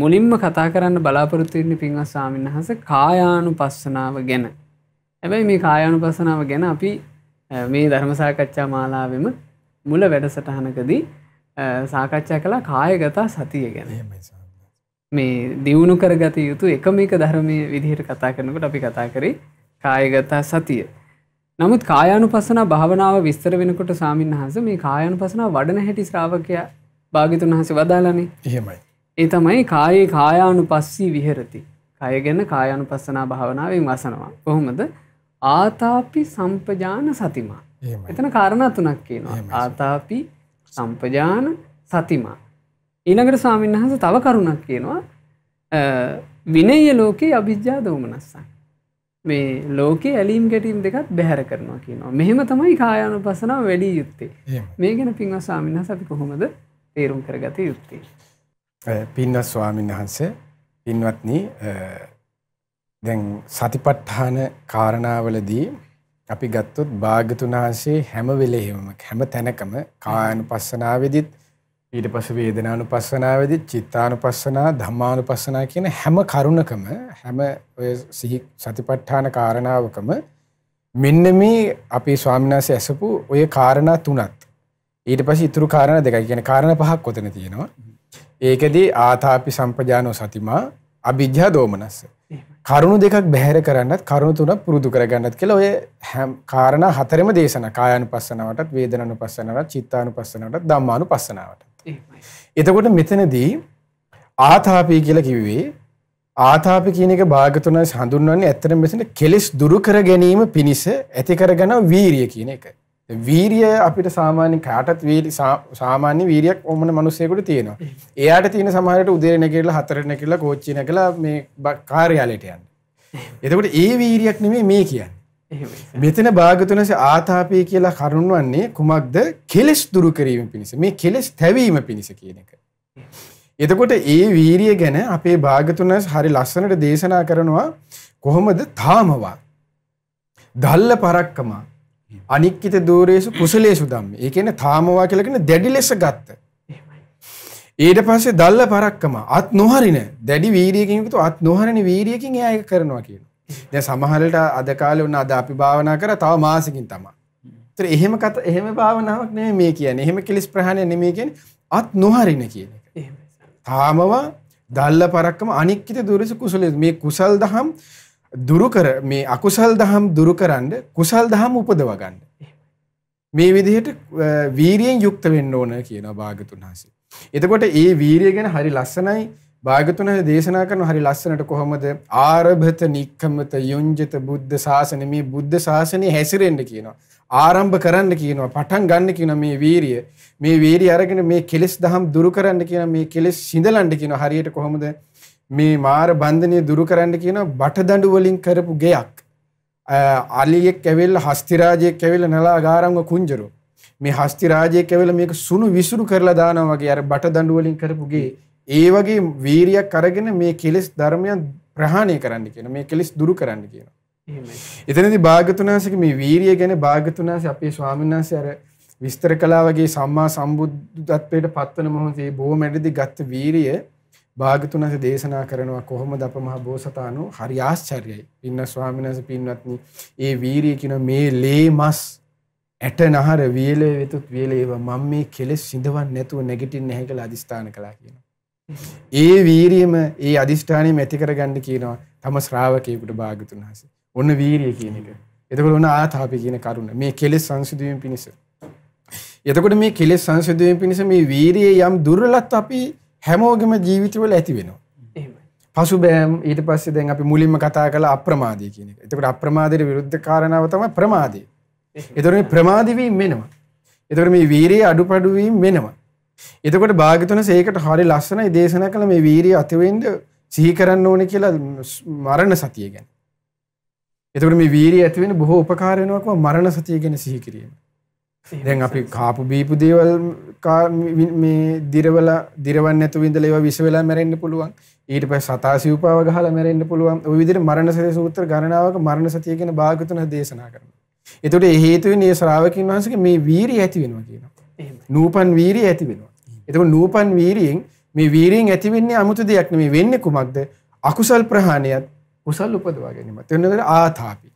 මුලින්ම කතා කරන්න බලාපොරොත්තුවෙන්නේ පින්වත් ස්වාමීන් වහන්සේ කායානුපස්සනාව ගැන. හැබැයි මේ කායානුපස්සනාව ගැන අපි මේ ධර්ම සාකච්ඡා මාලාවෙම මුල වැඩසටහනකදී සාකච්ඡා කළ කායගතා සතිය ගැන මේ දියුණු කරගත යුතු එක මේක ධර්මය විදිහට කතා කරනකට අපි කතා කරේ කායගතා සතිය. නමුත් කායනු පසන භාවනාව විස්තර වෙනකොට සාමීන් වහස මේ කායනු පසන වඩන හැටි ශ්‍රාවකයා භාගිතුන් වහස වදාලනේ එහෙමයි. ඒ තමයි කායේ කායානු පස්සී විහරති. කය ගැන කායනු පස්සනා භාවනාවෙන් වසනවා. කොහොමද ආතාපි සම්පජාන සතිමා. එතන කාරණතුනක් කියනවා ආතාපි සම්පජාන සතිමා. ඊනකට ස්වාමීන් වහන්ස තව කරුණක් කියනවා විනය ලෝකයේ අභිද්‍යා දෝමනස්සන්. මේ ලෝක ඇලීම් ගැටීම් දෙකත් බැහැර කරනවා කියනවා මෙහෙම තමයි කායනු පසනාව වැඩි යුත්තේ මේ ගැන පින්ව ස්වාමින්හ සපි කොහොමද තේරුම් කරගත යුත්තේ. පින්න ස්වාමින් වහන්සේ පින්වත්නී දැන් සතිපට්ඨාන කාරණාවලදී අපි ගත්තොත් භාගතුන් වහන්සේ හැම වෙලේම හැම තැනකම කායानुපස්සනාවේදීත් ඊට පස්සේ වේදනානුපස්සනාවේදීත් චිත්තානුපස්සනා ධම්මානුපස්සනා කියන හැම කරුණකම හැම ඔය සිහි සතිපට්ඨාන කාරණාවකම මෙන්න මේ අපේ ස්වාමීන් වහන්සේ ඇසපු ඔය කාරණා තුනත් ඊට පස්සේ ඉතුරු කාරණා දෙකයි කියන්නේ කාරණා පහක් ඔතන තියෙනවා. ඒකෙදී ආතාපි සම්පජානෝ සතිමා අභිජ්ජා දෝමනස්ස කරුණු දෙකක් බැහැර කරන්නත් කරුණු තුන පුරුදු කරගන්නත් කියලා ඔය හැම් කාරණ හතරම දේශන කායනු පස්සනවටත් වේදනනු පස්සනවට චිත්තානු පස්සනවට දම්මානු පස්සනාවට. එතකොට මෙතනදී ආතාපී කියල කිව්වේ ආතාපි කියනක භාගතුන හඳුන්වන්නේ ඇත්තන මෙසට කෙලෙස් දුරු කර ගැනීම පිණිස ඇති කරගන වීරිය කියන එක. වීරිය අපිට සාමාන්‍ය කාටත් සාමාන්‍ය වීරියක් ඕමන මනුස්සයකුට තියෙනවා. එයාට තියෙන සමහරට උදේන කියලා හතරන කියලා කෝච්චින කලා මේ කාර්යාලයට යන්න. එතකොට ඒ වීරියක් නෙමේ මේ කියන්න. මෙතන භාගතුනස ආතාපය කියලා කරුණුවන්නේ කුමක්ද කෙලෙස් දුරු කිරීම පිණිස මේ කෙලෙස් තැවීම පිණිස කියන එක. එතකොට ඒ වීරිය ගැන අපේ භාගතුනස් හරි ලස්සනට දේශනා කරනවා කොහොමද තාමවා. දල්ල පරක්කමා අනික්කිත දෝරේසු කුසලේසු ධම්ම. ඒ කියන්නේ තාමවා කියලා කියන දැඩි ලෙස ගත්ත. ඊට පස්සේ දල්ල පරක්කම අත් නොහරින දැඩි වීරියකින් යුක්ත අත් නොහරින වීරියකින් එයා ඒක කරනවා කියනවා. දැන් සමහරවිට අද කාලේ වුණ අද අපි භාවනා කරා තව මාසෙකින් තමයි. ඒතර එහෙම කත එහෙම භාවනාවක් නෙමෙයි මේ කියන්නේ. එහෙම කිලිස් ප්‍රහාණය නෙමෙයි කියන්නේ අත් නොහරින කියන එක. එහෙමයි. තාමවා දල්ල පරක්කම අනික්කිත දෝරේසු කුසලේසු මේ කුසල් දහම් දුරුකර මේ අකුසල් දහම් දුරුකරන්න කුසල් දහම් උපදවගන්න. මේ විදිහට වීරියෙන් යුක්ත වෙන්න ඕන කියන භාගතුන් හසේ. එතකොට ඒ වීරිය ගැන හරි ලස්සනයි භාගතුන දේශනා කරන හරි ලස්සනට කොහොමද ආරභත නික්කමත යුංජත බුද්ධ ශාසනය මේ බුද්ධ ශාසනය හැසිරෙන්න කියනවා. ආරම්භ කරන්න කියනවා පටන් ගන්න කියන මේ වීරිය මේ වීරිය අරගෙන මේ කෙලෙස් දහම් දුරු කරන්න කියන මේ කෙලෙස් සිඳලන්න කියන හරියට කොහොමද මේ මාර බන්ධනය දුරු කරන්න කියන බටදඬු වලින් කරපු ගෙයක් අලියෙක් ඇවිල්ල හස්තිරාජයෙක් ඇවිල්ල නලා ගාරංග කුංජරු මේ හස්තිරාජයෙක් ඇවිල්ල මේක සුණු විසුරු කරලා දානවා වගේ අර බටදඬු වලින් කරපුගේ ඒ වගේ වීරියක් අරගෙන මේ කෙලෙස් ධර්මයන් ප්‍රහාණය කරන්න කියන මේ කෙලෙස් දුරු කරන්න කියන. එතනදි භාගතුනාසික මේ වීරිය ගැන භාගතුනාස අපේ ස්වාමින්නාසේ අර විස්තර කලා වගේ සම්මා සම්බුද්ධත්වයට පත්වන මොහොතේ බොහොම වැඩිදි ගත්ත වීරිය භාගතුනස දේශනා කරනවා කොහොමද අප මහ බෝසතාණෝ හරි ආශ්චර්යයි. පින්න ස්වාමිනස පින්වත්නි, ඒ වීරිය කියන මේ ලේ මස් ඇට නහර වියලේ වෙතුත් වියලේව මම මේ කෙලෙස් සිඳවන්නේ නැතුව නැගිටින්න නැහැ කියලා අදිස්ථාන කළා කියනවා. ඒ වීරියම ඒ අදිස්ථානෙම ඇති කරගන්න කියනවා තම ශ්‍රාවකයෙකුට භාගතුනස. ඔන්න වීරිය කියන එක. එතකොට ඔන්න ආතාපය කියන කරුණ මේ කෙලෙස් සංසිඳුවීම පිණිස. එතකොට මේ කෙලෙස් සංසිඳුවීම පිණිස මේ වීරිය යම් දුර්වලත් අපි හැමෝගෙම ජීවිතවල ඇති වෙනවා. පසු බෑම් ඊට පස්සේ දැන් අපි මුලින්ම කතා කළ අප්‍රමාදය කියන එක. එතකොට අප්‍රමාදයට විරුද්ධ කාරණාව තමයි ප්‍රමාදය. එතකොට මේ ප්‍රමාදී වීම වෙනවා. එතකොට මේ වීරිය අඩුපාඩු වීම වෙනවා. එතකොට භාග්‍යතුන්ස ඒකට හරි ලස්සනයි දේශනා කළ මේ වීරිය අතිවෙන්න සිහි කරන්න ඕනේ කියලා මරණ සතිය ගැන. එතකොට මේ වීරිය ඇති වෙන බොහෝ උපකාර වෙනවා මරණ සතිය ගැන සිහි කිරීම. දැන් අපි කාපු බීපු දේවල් මේ දිරවල දිරවන්න නැතුව ඉඳලා ඒවා විස වෙලා මැරෙන්න පුළුවන්. ඊට පස්සේ සතා සිව්පාව ගහලා මැරෙන්න පුළුවන්. ওই විදිහට මරණ සතිය සූත්‍ර ගණනාවක මරණ සතිය කියන භාග තුන දේශනා කරනවා. එතකොට ඒ හේතුවෙන් ඒ ශ්‍රාවකින් වහන්සේගේ මේ වීරිය ඇති වෙනවා කියනවා. නූපන් වීරිය ඇති වෙනවා. එතකොට නූපන් වීරියෙන් මේ වීරියෙන් ඇති වෙන්නේ 아무තු දෙයක් නෙමෙයි වෙන්නේ කුමක්ද? අකුසල් ප්‍රහාණයත් කුසල් උපදවා ගැනීමත්. එතනකට ආතාපි.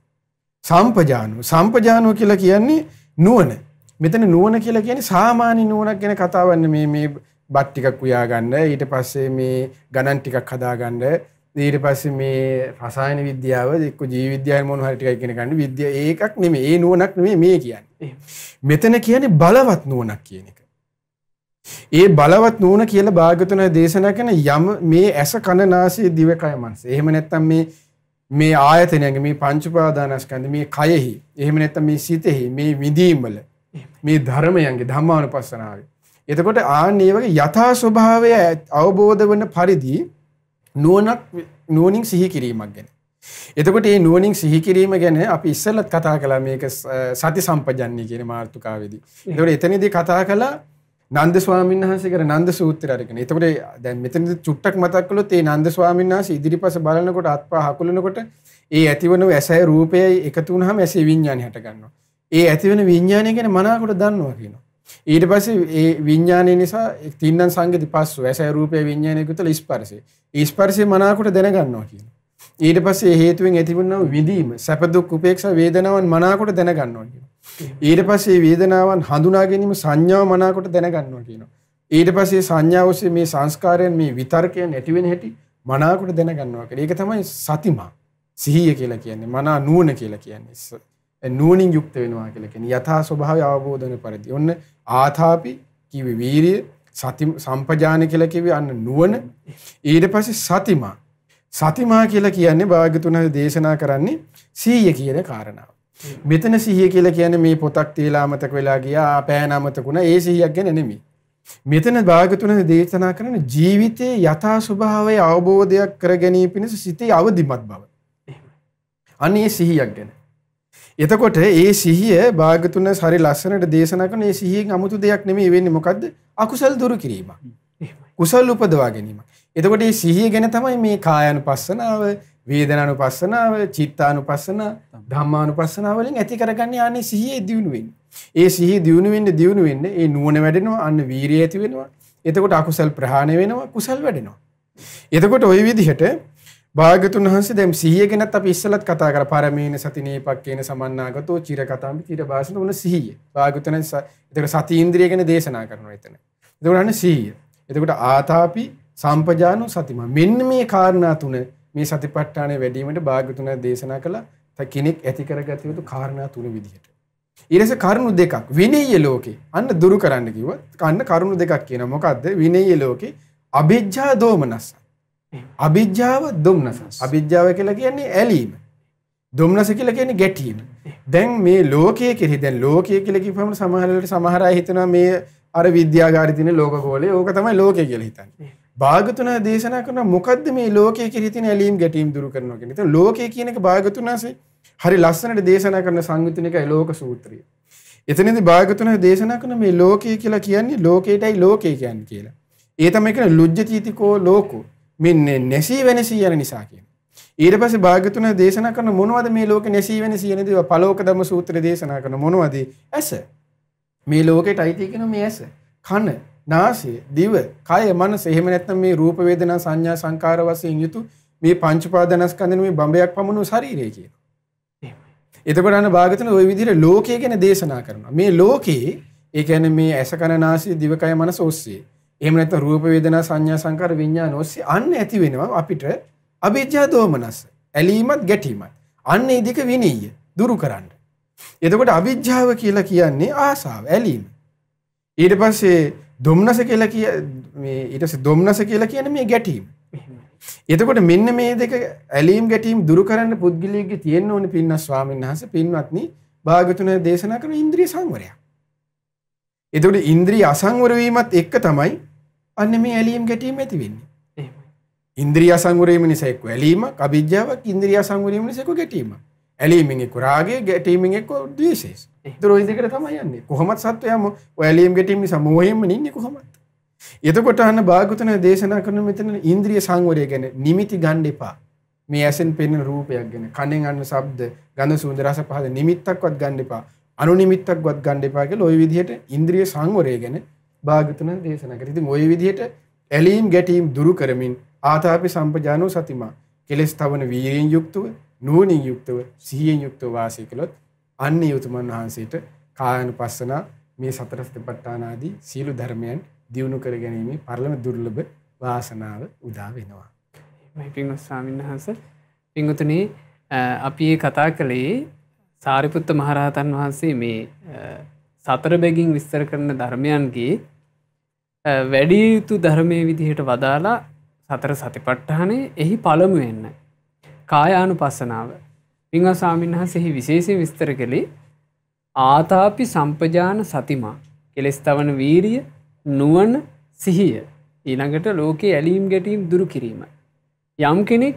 සම්පජානෝ සම්පජානෝ කියලා කියන්නේ නුවණ. මෙතන නුවන කියලා කියන්නේ සාමාන්‍ය නුවනක් ගැන කතාවන්න මේ මේ බත් ටිකක් උයාගන්න ඊට පස්සේ මේ ගණන් ටිකක් හදාගන්න ඊට පස්සේ මේ රසායන විද්‍යාව එක්ක ජීව විද්‍යාව මොන හරි ටිකක් ඉගෙන ගන්න විද්‍යාව ඒකක් නෙමෙයි ඒ නුවණක් නෙමෙයි මේ කියන්නේ. මෙතන කියන්නේ බලවත් නුවණක් කියන එක. ඒ බලවත් නුවණ කියලා භාග්‍යතුන දේශනා කරන යම මේ ඇස කන නාසය දිවකය මනස. එහෙම නැත්නම් මේ මේ ආයතනයන්ගේ මේ පංච උපාදානස්කන්ධ මේ කයෙහි එහෙම නැත්නම් මේ සිතෙහි මේ විඳීම් වල මේ ධර්මයන්ගේ ධම්මානුපස්සනාව. එතකොට ආන්නේ වගේ යථා ස්වභාවය අවබෝධ වන පරිදි නුවණක් නුවණින් සිහි කිරීමක් ගැන. එතකොට මේ නුවණින් සිහි කිරීම ගැන අපි ඉස්සෙල්ලත් කතා කළා මේක සති සම්පජන්ණී කියන මාතෘකාවේදී. එතකොට එතනදී කතා කළා නන්ද ස්වාමීන් වහන්සේ කර නන්ද සූත්‍රය අරගෙන. එතකොට දැන් මෙතනදී චුට්ටක් මතක් කළොත් මේ නන්ද ස්වාමීන් වහන්සේ ඉදිරිපස බලනකොට අත්පා හකුලනකොට ඒ ඇතිවන ඇසය රූපයයි එකතු වුණාම ඇසේ විඥානය හට ගන්නවා. ඒ ඇතිවෙන විඤ්ඥානය ගැන මනාකොට දන්නවා කියනවා. ඊට පස්සේ ඒ විඤ්ඥානය නිසා තින්න සංගති පස්සු ඇස රූපය විඤ්ඥානයකුතල ස්පර්සේ ස්පර්සය මනාකොට දැනගන්නවා කියන. ඊට පස්සේ හේතුවෙන් ඇතිවන්නව විදීම සැපදුක් උපේක්ෂ වේදනාවන් මනාකොට දැනගන්නවා කියන. ඊට පස්සේ වේදනාවන් හඳුනාගැනීම සංඥාව මනාකොට දැනගන්නවා කියනවා. ඊට පස්සේ සංඥාවසේ මේ සංස්කාරයෙන් මේ විතර්කය නැටිවෙන හැටි මනාකොට දැනගන්නවා කිය ඒක තමයි සතිමා සිහිය කියලා කියන්නේ මනා නුවන කියලා කියන්නේ. නුවනින් යුක්ත වෙනවා කියලකෙන යථා ස්වභාව අවබෝධන පරිදි. ඔන්න ආතාපි කිව වීරිය සම්පජාන කියලා කිවි අන්න නුවන ඊට පස්සේ සතිමා. සතිමා කියලා කියන්නේ භාගතුන දේශනා කරන්නේ සීය කියන කාරණාව. මෙතන සිහිය කියලා කියන්නේ මේ පොතක් තියලා අමතක වෙලා ගියා පෑන අමතකුණා ඒ සිහියක් ගැන නෙමෙයි. මෙතන භාගතුන දේශනා කරන ජීවිතයේ යථා ස්වභාවය අවබෝධයක් කර ගැනීම පිණිස සිතේ අවදිමත් බව. අන්න ඒ සිහියක් ගැන. එතකොට ඒ සිහිය භාගතුන හරි ලස්සනට දේශනා කරන ඒ සිහියෙන් 아무තු දෙයක් නෙමෙයි වෙන්නේ මොකද්ද? අකුසල් දුරු කිරීම. කුසල් උපදවා ගැනීම. එතකොට මේ සිහිය ගැන තමයි මේ කායानुපස්සනාව, වේදනානුපස්සනාව, චිත්තානුපස්සන, ධම්මානුපස්සනාව වලින් ඇති කරගන්නේ අනේ සිහියේ දියුණු වෙන්නේ. ඒ සිහිය දියුණු වෙන්න දියුණු වෙන්න ඒ නුවණ වැඩෙනවා, අන්න වීරිය ඇති වෙනවා. එතකොට අකුසල් ප්‍රහාණය වෙනවා, කුසල් වැඩෙනවා. එතකොට ওই විදිහට භාගතුන් වහන්සේ දැන් සිහිය ගැනත් අපි ඉස්සෙල්ලත් කතා කරා පරමේන සතිනේපක්කේන සමන්නාගතෝ චිරකතාම්පි චිරබාසන උන සිහිය. භාගතුන් එතකොට සති ඉන්ද්‍රිය ගැන දේශනා කරනවා එතන. එතකොට අන්න සිහිය. එතකොට ආතාපි සම්පජානු සතිමා. මෙන්න මේ කාරණා තුන මේ සතිපට්ඨානය වැඩිවීමට භාගතුන් දේශනා කළා කෙනෙක් ඇති කරගත යුතු කාරණා තුන විදිහට. ඊටස කරුණු දෙකක් විනය ලෝකේ අන්න දුරු කරන්න කිව්ව කන්න කරුණු දෙකක් කියන මොකද්ද විනය ලෝකේ අභිජ්ජා දෝමනස්සයි අභිජ්ජාව දුම්නස. අභිජ්ජාව කියලා කියන්නේ ඇලීම. දුම්නස කියලා කියන්නේ ගැටීම. දැන් මේ ලෝකයේ කෙරෙහි දැන් ලෝකයේ කියලා කියපුවම සමහර වෙලට සමහර අය හිතනවා මේ අර විද්‍යාගාරේ තියෙන ලෝකකෝලේ ඕක තමයි ලෝකය කියලා හිතන්නේ. භාගතුන දේශනා කරන මොකද්ද මේ ලෝකයේ කෙරෙහි තියෙන ඇලීම් ගැටීම් දුරු කරනවා කියන්නේ. ඒතකොට ලෝකය කියන එක භාගතුනසේ හරි ලස්සනට දේශනා කරන සංයුතනිකයි ලෝක සූත්‍රය. එතනදී භාගතුන දේශනා කරන මේ ලෝකය කියලා කියන්නේ ලෝකයටයි ලෝකය කියන්නේ කියලා. ඒ තමයි කියන ලුජ්ජ තීතිකෝ ලෝකෝ මේ නැසී වෙනසී යන නිසා කියන. ඊට පස්සේ භාග්‍යතුන් දේශනා කරන මොනවද මේ ලෝකේ නැසී වෙනසී යන දේව පළෝක ධම්ම සූත්‍රය දේශනා කරන මොනවද? ඇස. මේ ලෝකේට අයිති කියන මේ ඇස. කන, නාසය, දිව, කය, මනස එහෙම නැත්නම් මේ රූප වේදනා සංඥා සංකාර වශයෙන් යුතු මේ පංච පාදනස්කන්ධන මේ බඹයක් පමණු ශරීරය කියන. එතකොට අන්න භාගතුන ওই විදිහට ලෝකය ගැන දේශනා කරනවා. මේ ලෝකේ ඒ කියන්නේ මේ ඇස කන නාසය දිව කය මනස ඔස්සේ එහෙම නැත්නම් රූප වේදනා සංඥා සංකාර විඥාන ඔස්සේ අන්න ඇති වෙනවා අපිට අවිජ්ජා දෝමනස ඇලීමත් ගැටීමත් අන්න ඒ දෙක විනීය දුරු කරන්න. එතකොට අවිජ්ජාව කියලා කියන්නේ ආසාව ඇලීම. ඊට පස්සේ දොම්නස කියලා කිය මේ ඊට පස්සේ දොම්නස කියලා කියන්නේ මේ ගැටීම. එතකොට මෙන්න මේ දෙක ඇලීම් ගැටීම් දුරු කරන්න පුද්ගලයෙක්ගේ තියෙන්න ඕනේ පින්නස් ස්වාමීන් වහන්සේ පින්වත්නි භාගතුන දේශනා කරන ඉන්ද්‍රිය සංවරයක්. එතකොට ඉන්ද්‍රිය අසංවර වීමත් එක්ක තමයි අන්න මේ ඇලීම් ගැටීම ඇති වෙන්නේ ඉන්ද්‍රිය සංගුරීම නිසෙක් ඇලීම අභිද්‍යාවක් ඉන්ද්‍රිය සංගුරීම නිසෙක ගැටීම ඇලීමෙන් එක්ක රාගය ගැටීමෙන් එක්ක ද්වේෂය ඒතර ওই දෙකට තමයි යන්නේ කොහොමත් සත්වයාම ඔය ඇලීම් ගැටීම් නිසා මෝහයෙන්ම නින්නේ කොහොමත් එතකොට අන්න භාගතුන දේශනා කරන මෙතන ඉන්ද්‍රිය සංවරය ගැන නිමිති ගන්න එපා මේ ඇසෙන් පෙනෙන රූපයක් ගැන කණෙන් අන්න ශබ්ද ගඳ සුවඳ රස පහද නිමිත්තක්වත් ගන්න එපා අනුනිමිත්තක්වත් ගන්න එපා කියලා ওই විදිහට ඉන්ද්‍රිය සංවරය ගැන භාගතුනන් දේශනකට ඉතින් ඔය විදිහට ඇලීම් ගැටීම් දුරු කරමින් ආතාපි සම්පජානෝ සතිමා කෙලෙස් තවන වීරයෙන් යුක්තව නුවණින් යුක්තව සිහියෙන් යුක්තව වාසය කළොත් අන්න යතුමන් වහන්සේට කායනුපස්සනා මේ සතර සතිපට්ඨාන ආදී සීල ධර්මයන් දියුණු කර ගැනීමේ පරලම දුර්ලභ වාසනාව උදා වෙනවා. මේ පින්වත් ස්වාමීන් වහන්සේ පින්වතුනි අපි කතා කළේ සාරිපුත්ත මහරහතන් වහන්සේ මේ සතර බැගින් විස්තර කරන ධර්මයන්ගේ වැඩියයුතු ධර්මය විදිහට වදාලා සතර සතිපට්ටහනේ එහි පළමු එන්න. කායානු පස්සනාව. පිංහසාමින් හසෙහි විශේෂය විස්තර කළේ ආතාපි සම්පජාන සතිමා කෙලෙස්තවන වීරිය නුවන සිහිය ඊළඟට ලෝකයේ ඇලීම් ගැටීම් දුරු කිරීම. යම් කෙනෙක්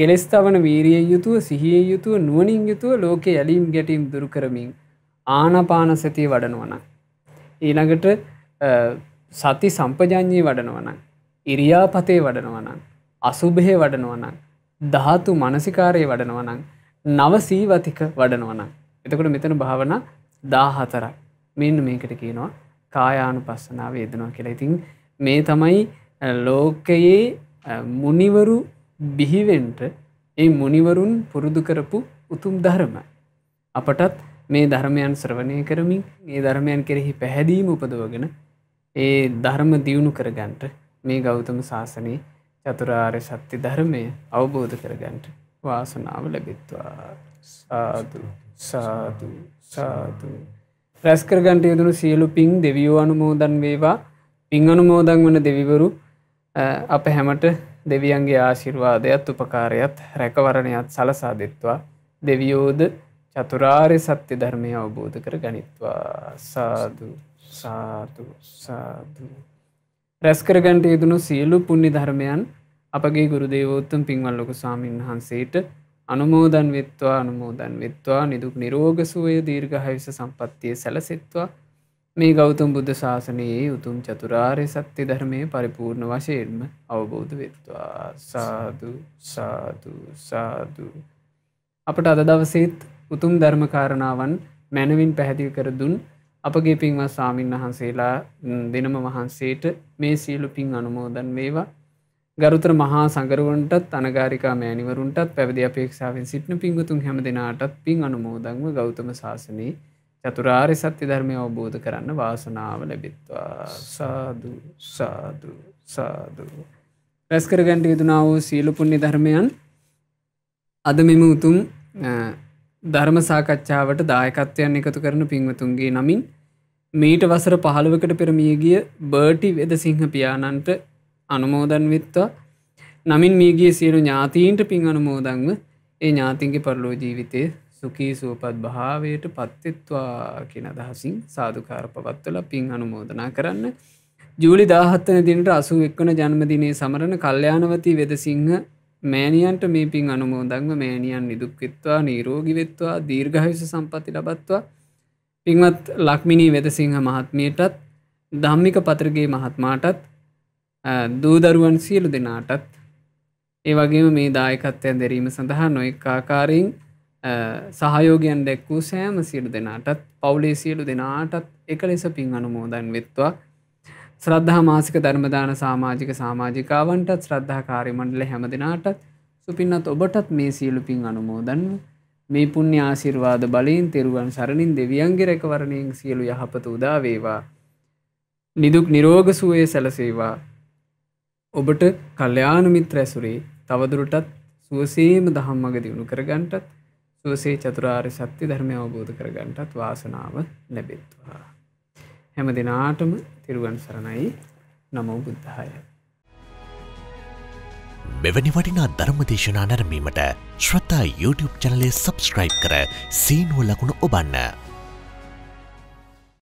කෙලෙස්තවන වීරිය යුතුව සිහිය යුතුව නුවනින් යුතුව ලෝක ඇලීම් ගැටීම් දුරු කරමින් ආනපාන සතිය වඩනුවන. ඊළඟට සති සම්පජඥී වඩනවනං. ඉරියාපතේ වඩනවනං. අසුභහේ වඩනවනං. ධාතු මනසිකාරයේ වඩනවනං. නවසීවතික වඩනවනං. එතකොට මෙතන භාවන දාහතරයි. මෙන්න මේකට කියනවා කායානු පස්සනාව ේදනවා කියලා ඉතින් මේ තමයි ලෝකයේ මුනිවරු බිහිවෙන්ට ඒ මුනිවරුන් පුරුදු කරපු උතුම් ධර්ම. අපටත් මේ ධර්මයන් ශ්‍රවණය කරමින් ඒ ධර්මයන් කෙරෙහි පැහැදීම උපදවගෙන ඒ ධර්ම දියුණු කරගන්ට මේ ගෞතම ශාසනයේ චතුරාර් සත්‍ය ධර්මය අවබෝධ කරගන්ට වාසනාව ලැබිත්වා සාතු සාතු සාතු රැස්කරගන්ට යුතුරු සියලු පින් දෙවියෝ අනුමෝදන් වේවා පින් අනුමෝදන් වන දෙවිවරු අප හැමට දෙවියන්ගේ ආශිර්වාදයත් උපකාරයත් රැකවරණයත් සලසා දෙත්වා දෙවියෝද චතුරාරය සත්‍ය ධර්මය අවබෝධ කර ගනිත්වා සාදුු සාතු සාතු රැස්කරගන්ට යෙදනු සියලු පුුණි ධර්මයන් අපගේ ගුරු දේවෝත්තුම් පින්වල් ලොක ස්වාමීන් වහන්සේට අනුමෝදන් වෙත්වා අනුමෝදන් වෙත්වා නිදුක් නිරෝගසුවය දීර්ඝ හවිස සම්පත්තිය සැලසෙත්වා මේ ගෞතම් බුද්ධ ශාසනයේ උතුම් චතුරාර්ය සත්‍ය ධර්මය පරිපූර්ණ වශයෙන්ම අවබෝධ වෙත්වා සාදු සාදු සාදු අපට අද දවසේත් උතුම් ධර්මකාරණාවන් මැනවින් පැහැදිල් කර දුන් අපගේ පින්වත් සාමීන් වහන්සේලා දෙනම වහන්සේට මේ සියලු පින් අනුමෝදන් වේවා ගරුතර මහා සංගරුවන්ටත් අනගාරිකා මෑනිවරුන්ටත් පැවදි අපේක්ෂාවෙන් සිටින පින්ගුතුන් හැම දෙනාටත් පින් අනුමෝදංව ගෞතම ශාසනයේ චතුරාරි සත්‍ය ධර්මය අවබෝධ කරන්න වාසනාව ලැබිත්වා සාදු සාදු සාදු. රැස්කර ගැන්ට යුතුනාව වූ සීලපුුණි ධර්මයන් අද මෙම උතුම් ධර්ම සාකච්ඡාවට දායකත්වයන් එකතු කරන පින්වතුන්ගේ නමින් මීට වසර පහළුවකට පෙරමියගිය බර්ටි වෙද සිංහ පියාණන්ට අනුමෝදන් විත්වා නමින් මීගිය සියලු ඥාතීන්ට පින් අනුමෝදංව ඒ ඥාතින්ගේ පරලෝ ජීවිතය සුකී සුවපත් භාවයට පත්තිත්වා කියෙන දහසින් සාධකාර පවත්වල පින් අනුමෝදනා කරන්න ජූලි දාහත්තන දිනට අසු එක්වන ජන්මදිනේ සමරණ කල්්‍යයානවති වෙදසිංහ මෑනියන්ට මේ පින් අනුමෝදංව මෑනියන් නිදුක්කෙත්වා නීරෝගිවෙත්වා දීර්ඝායුෂ සම්පති ලබත්වා පින්වත් ලක්මිනී වෙදසිංහ මහත්මියටත් ධම්මික පත්‍රගේ මහත්මාටත් දූදරුවන් සියලු දෙනාටත් ඒ වගේම මේ දායකත්වයන් දෙරීම සඳහා නොෙක් ආකාරයෙන් සහයෝගයන් දැක් වූ සෑම සියලු දෙනාටත් පවුලේ සියලු දෙනාටත් එක ලෙස පින් අනුමෝදන් වෙත්වා ශ්‍රද්ධහා මාසික ධර්මදාන සාමාජික සාමාජිකාවන්ටත් ශ්‍රද්ධාකාරි මණ්ඩල හැමදිනාටත් සුපින්නත් ඔබටත් මේ සියලු පින් අනුමෝදන්ව මේ පුුණ්‍ය ආශිර්වාද බලින් තෙරුවන් සරණින් දෙවියන්ගේ රැකවරණයෙන් සියලු යහපත උදා වේවා. නිදුක් නිරෝග සුවය සැලසේවා. ඔබට කල්්‍යයානමිත් රැසුරේ තවදුරටත් සුවසේම දහම්මග දියුණු කරගන්ටත් සුවසේ චතුරාර් සත්‍ය ධර්මය අවබෝධ කරගන්ටත් වාසනාව ලැබෙත්වා. හැම දෙනාටම තිරුවන් සරණයි නමෝ බුද්ධාය. මෙවැනි වටිනා ධර්මදේශනා නැරමීමට ශ්‍රතා YouTube චනලේ සබස්ක්‍රයිබ් කර සීනුව ලකුණු ඔබන්න.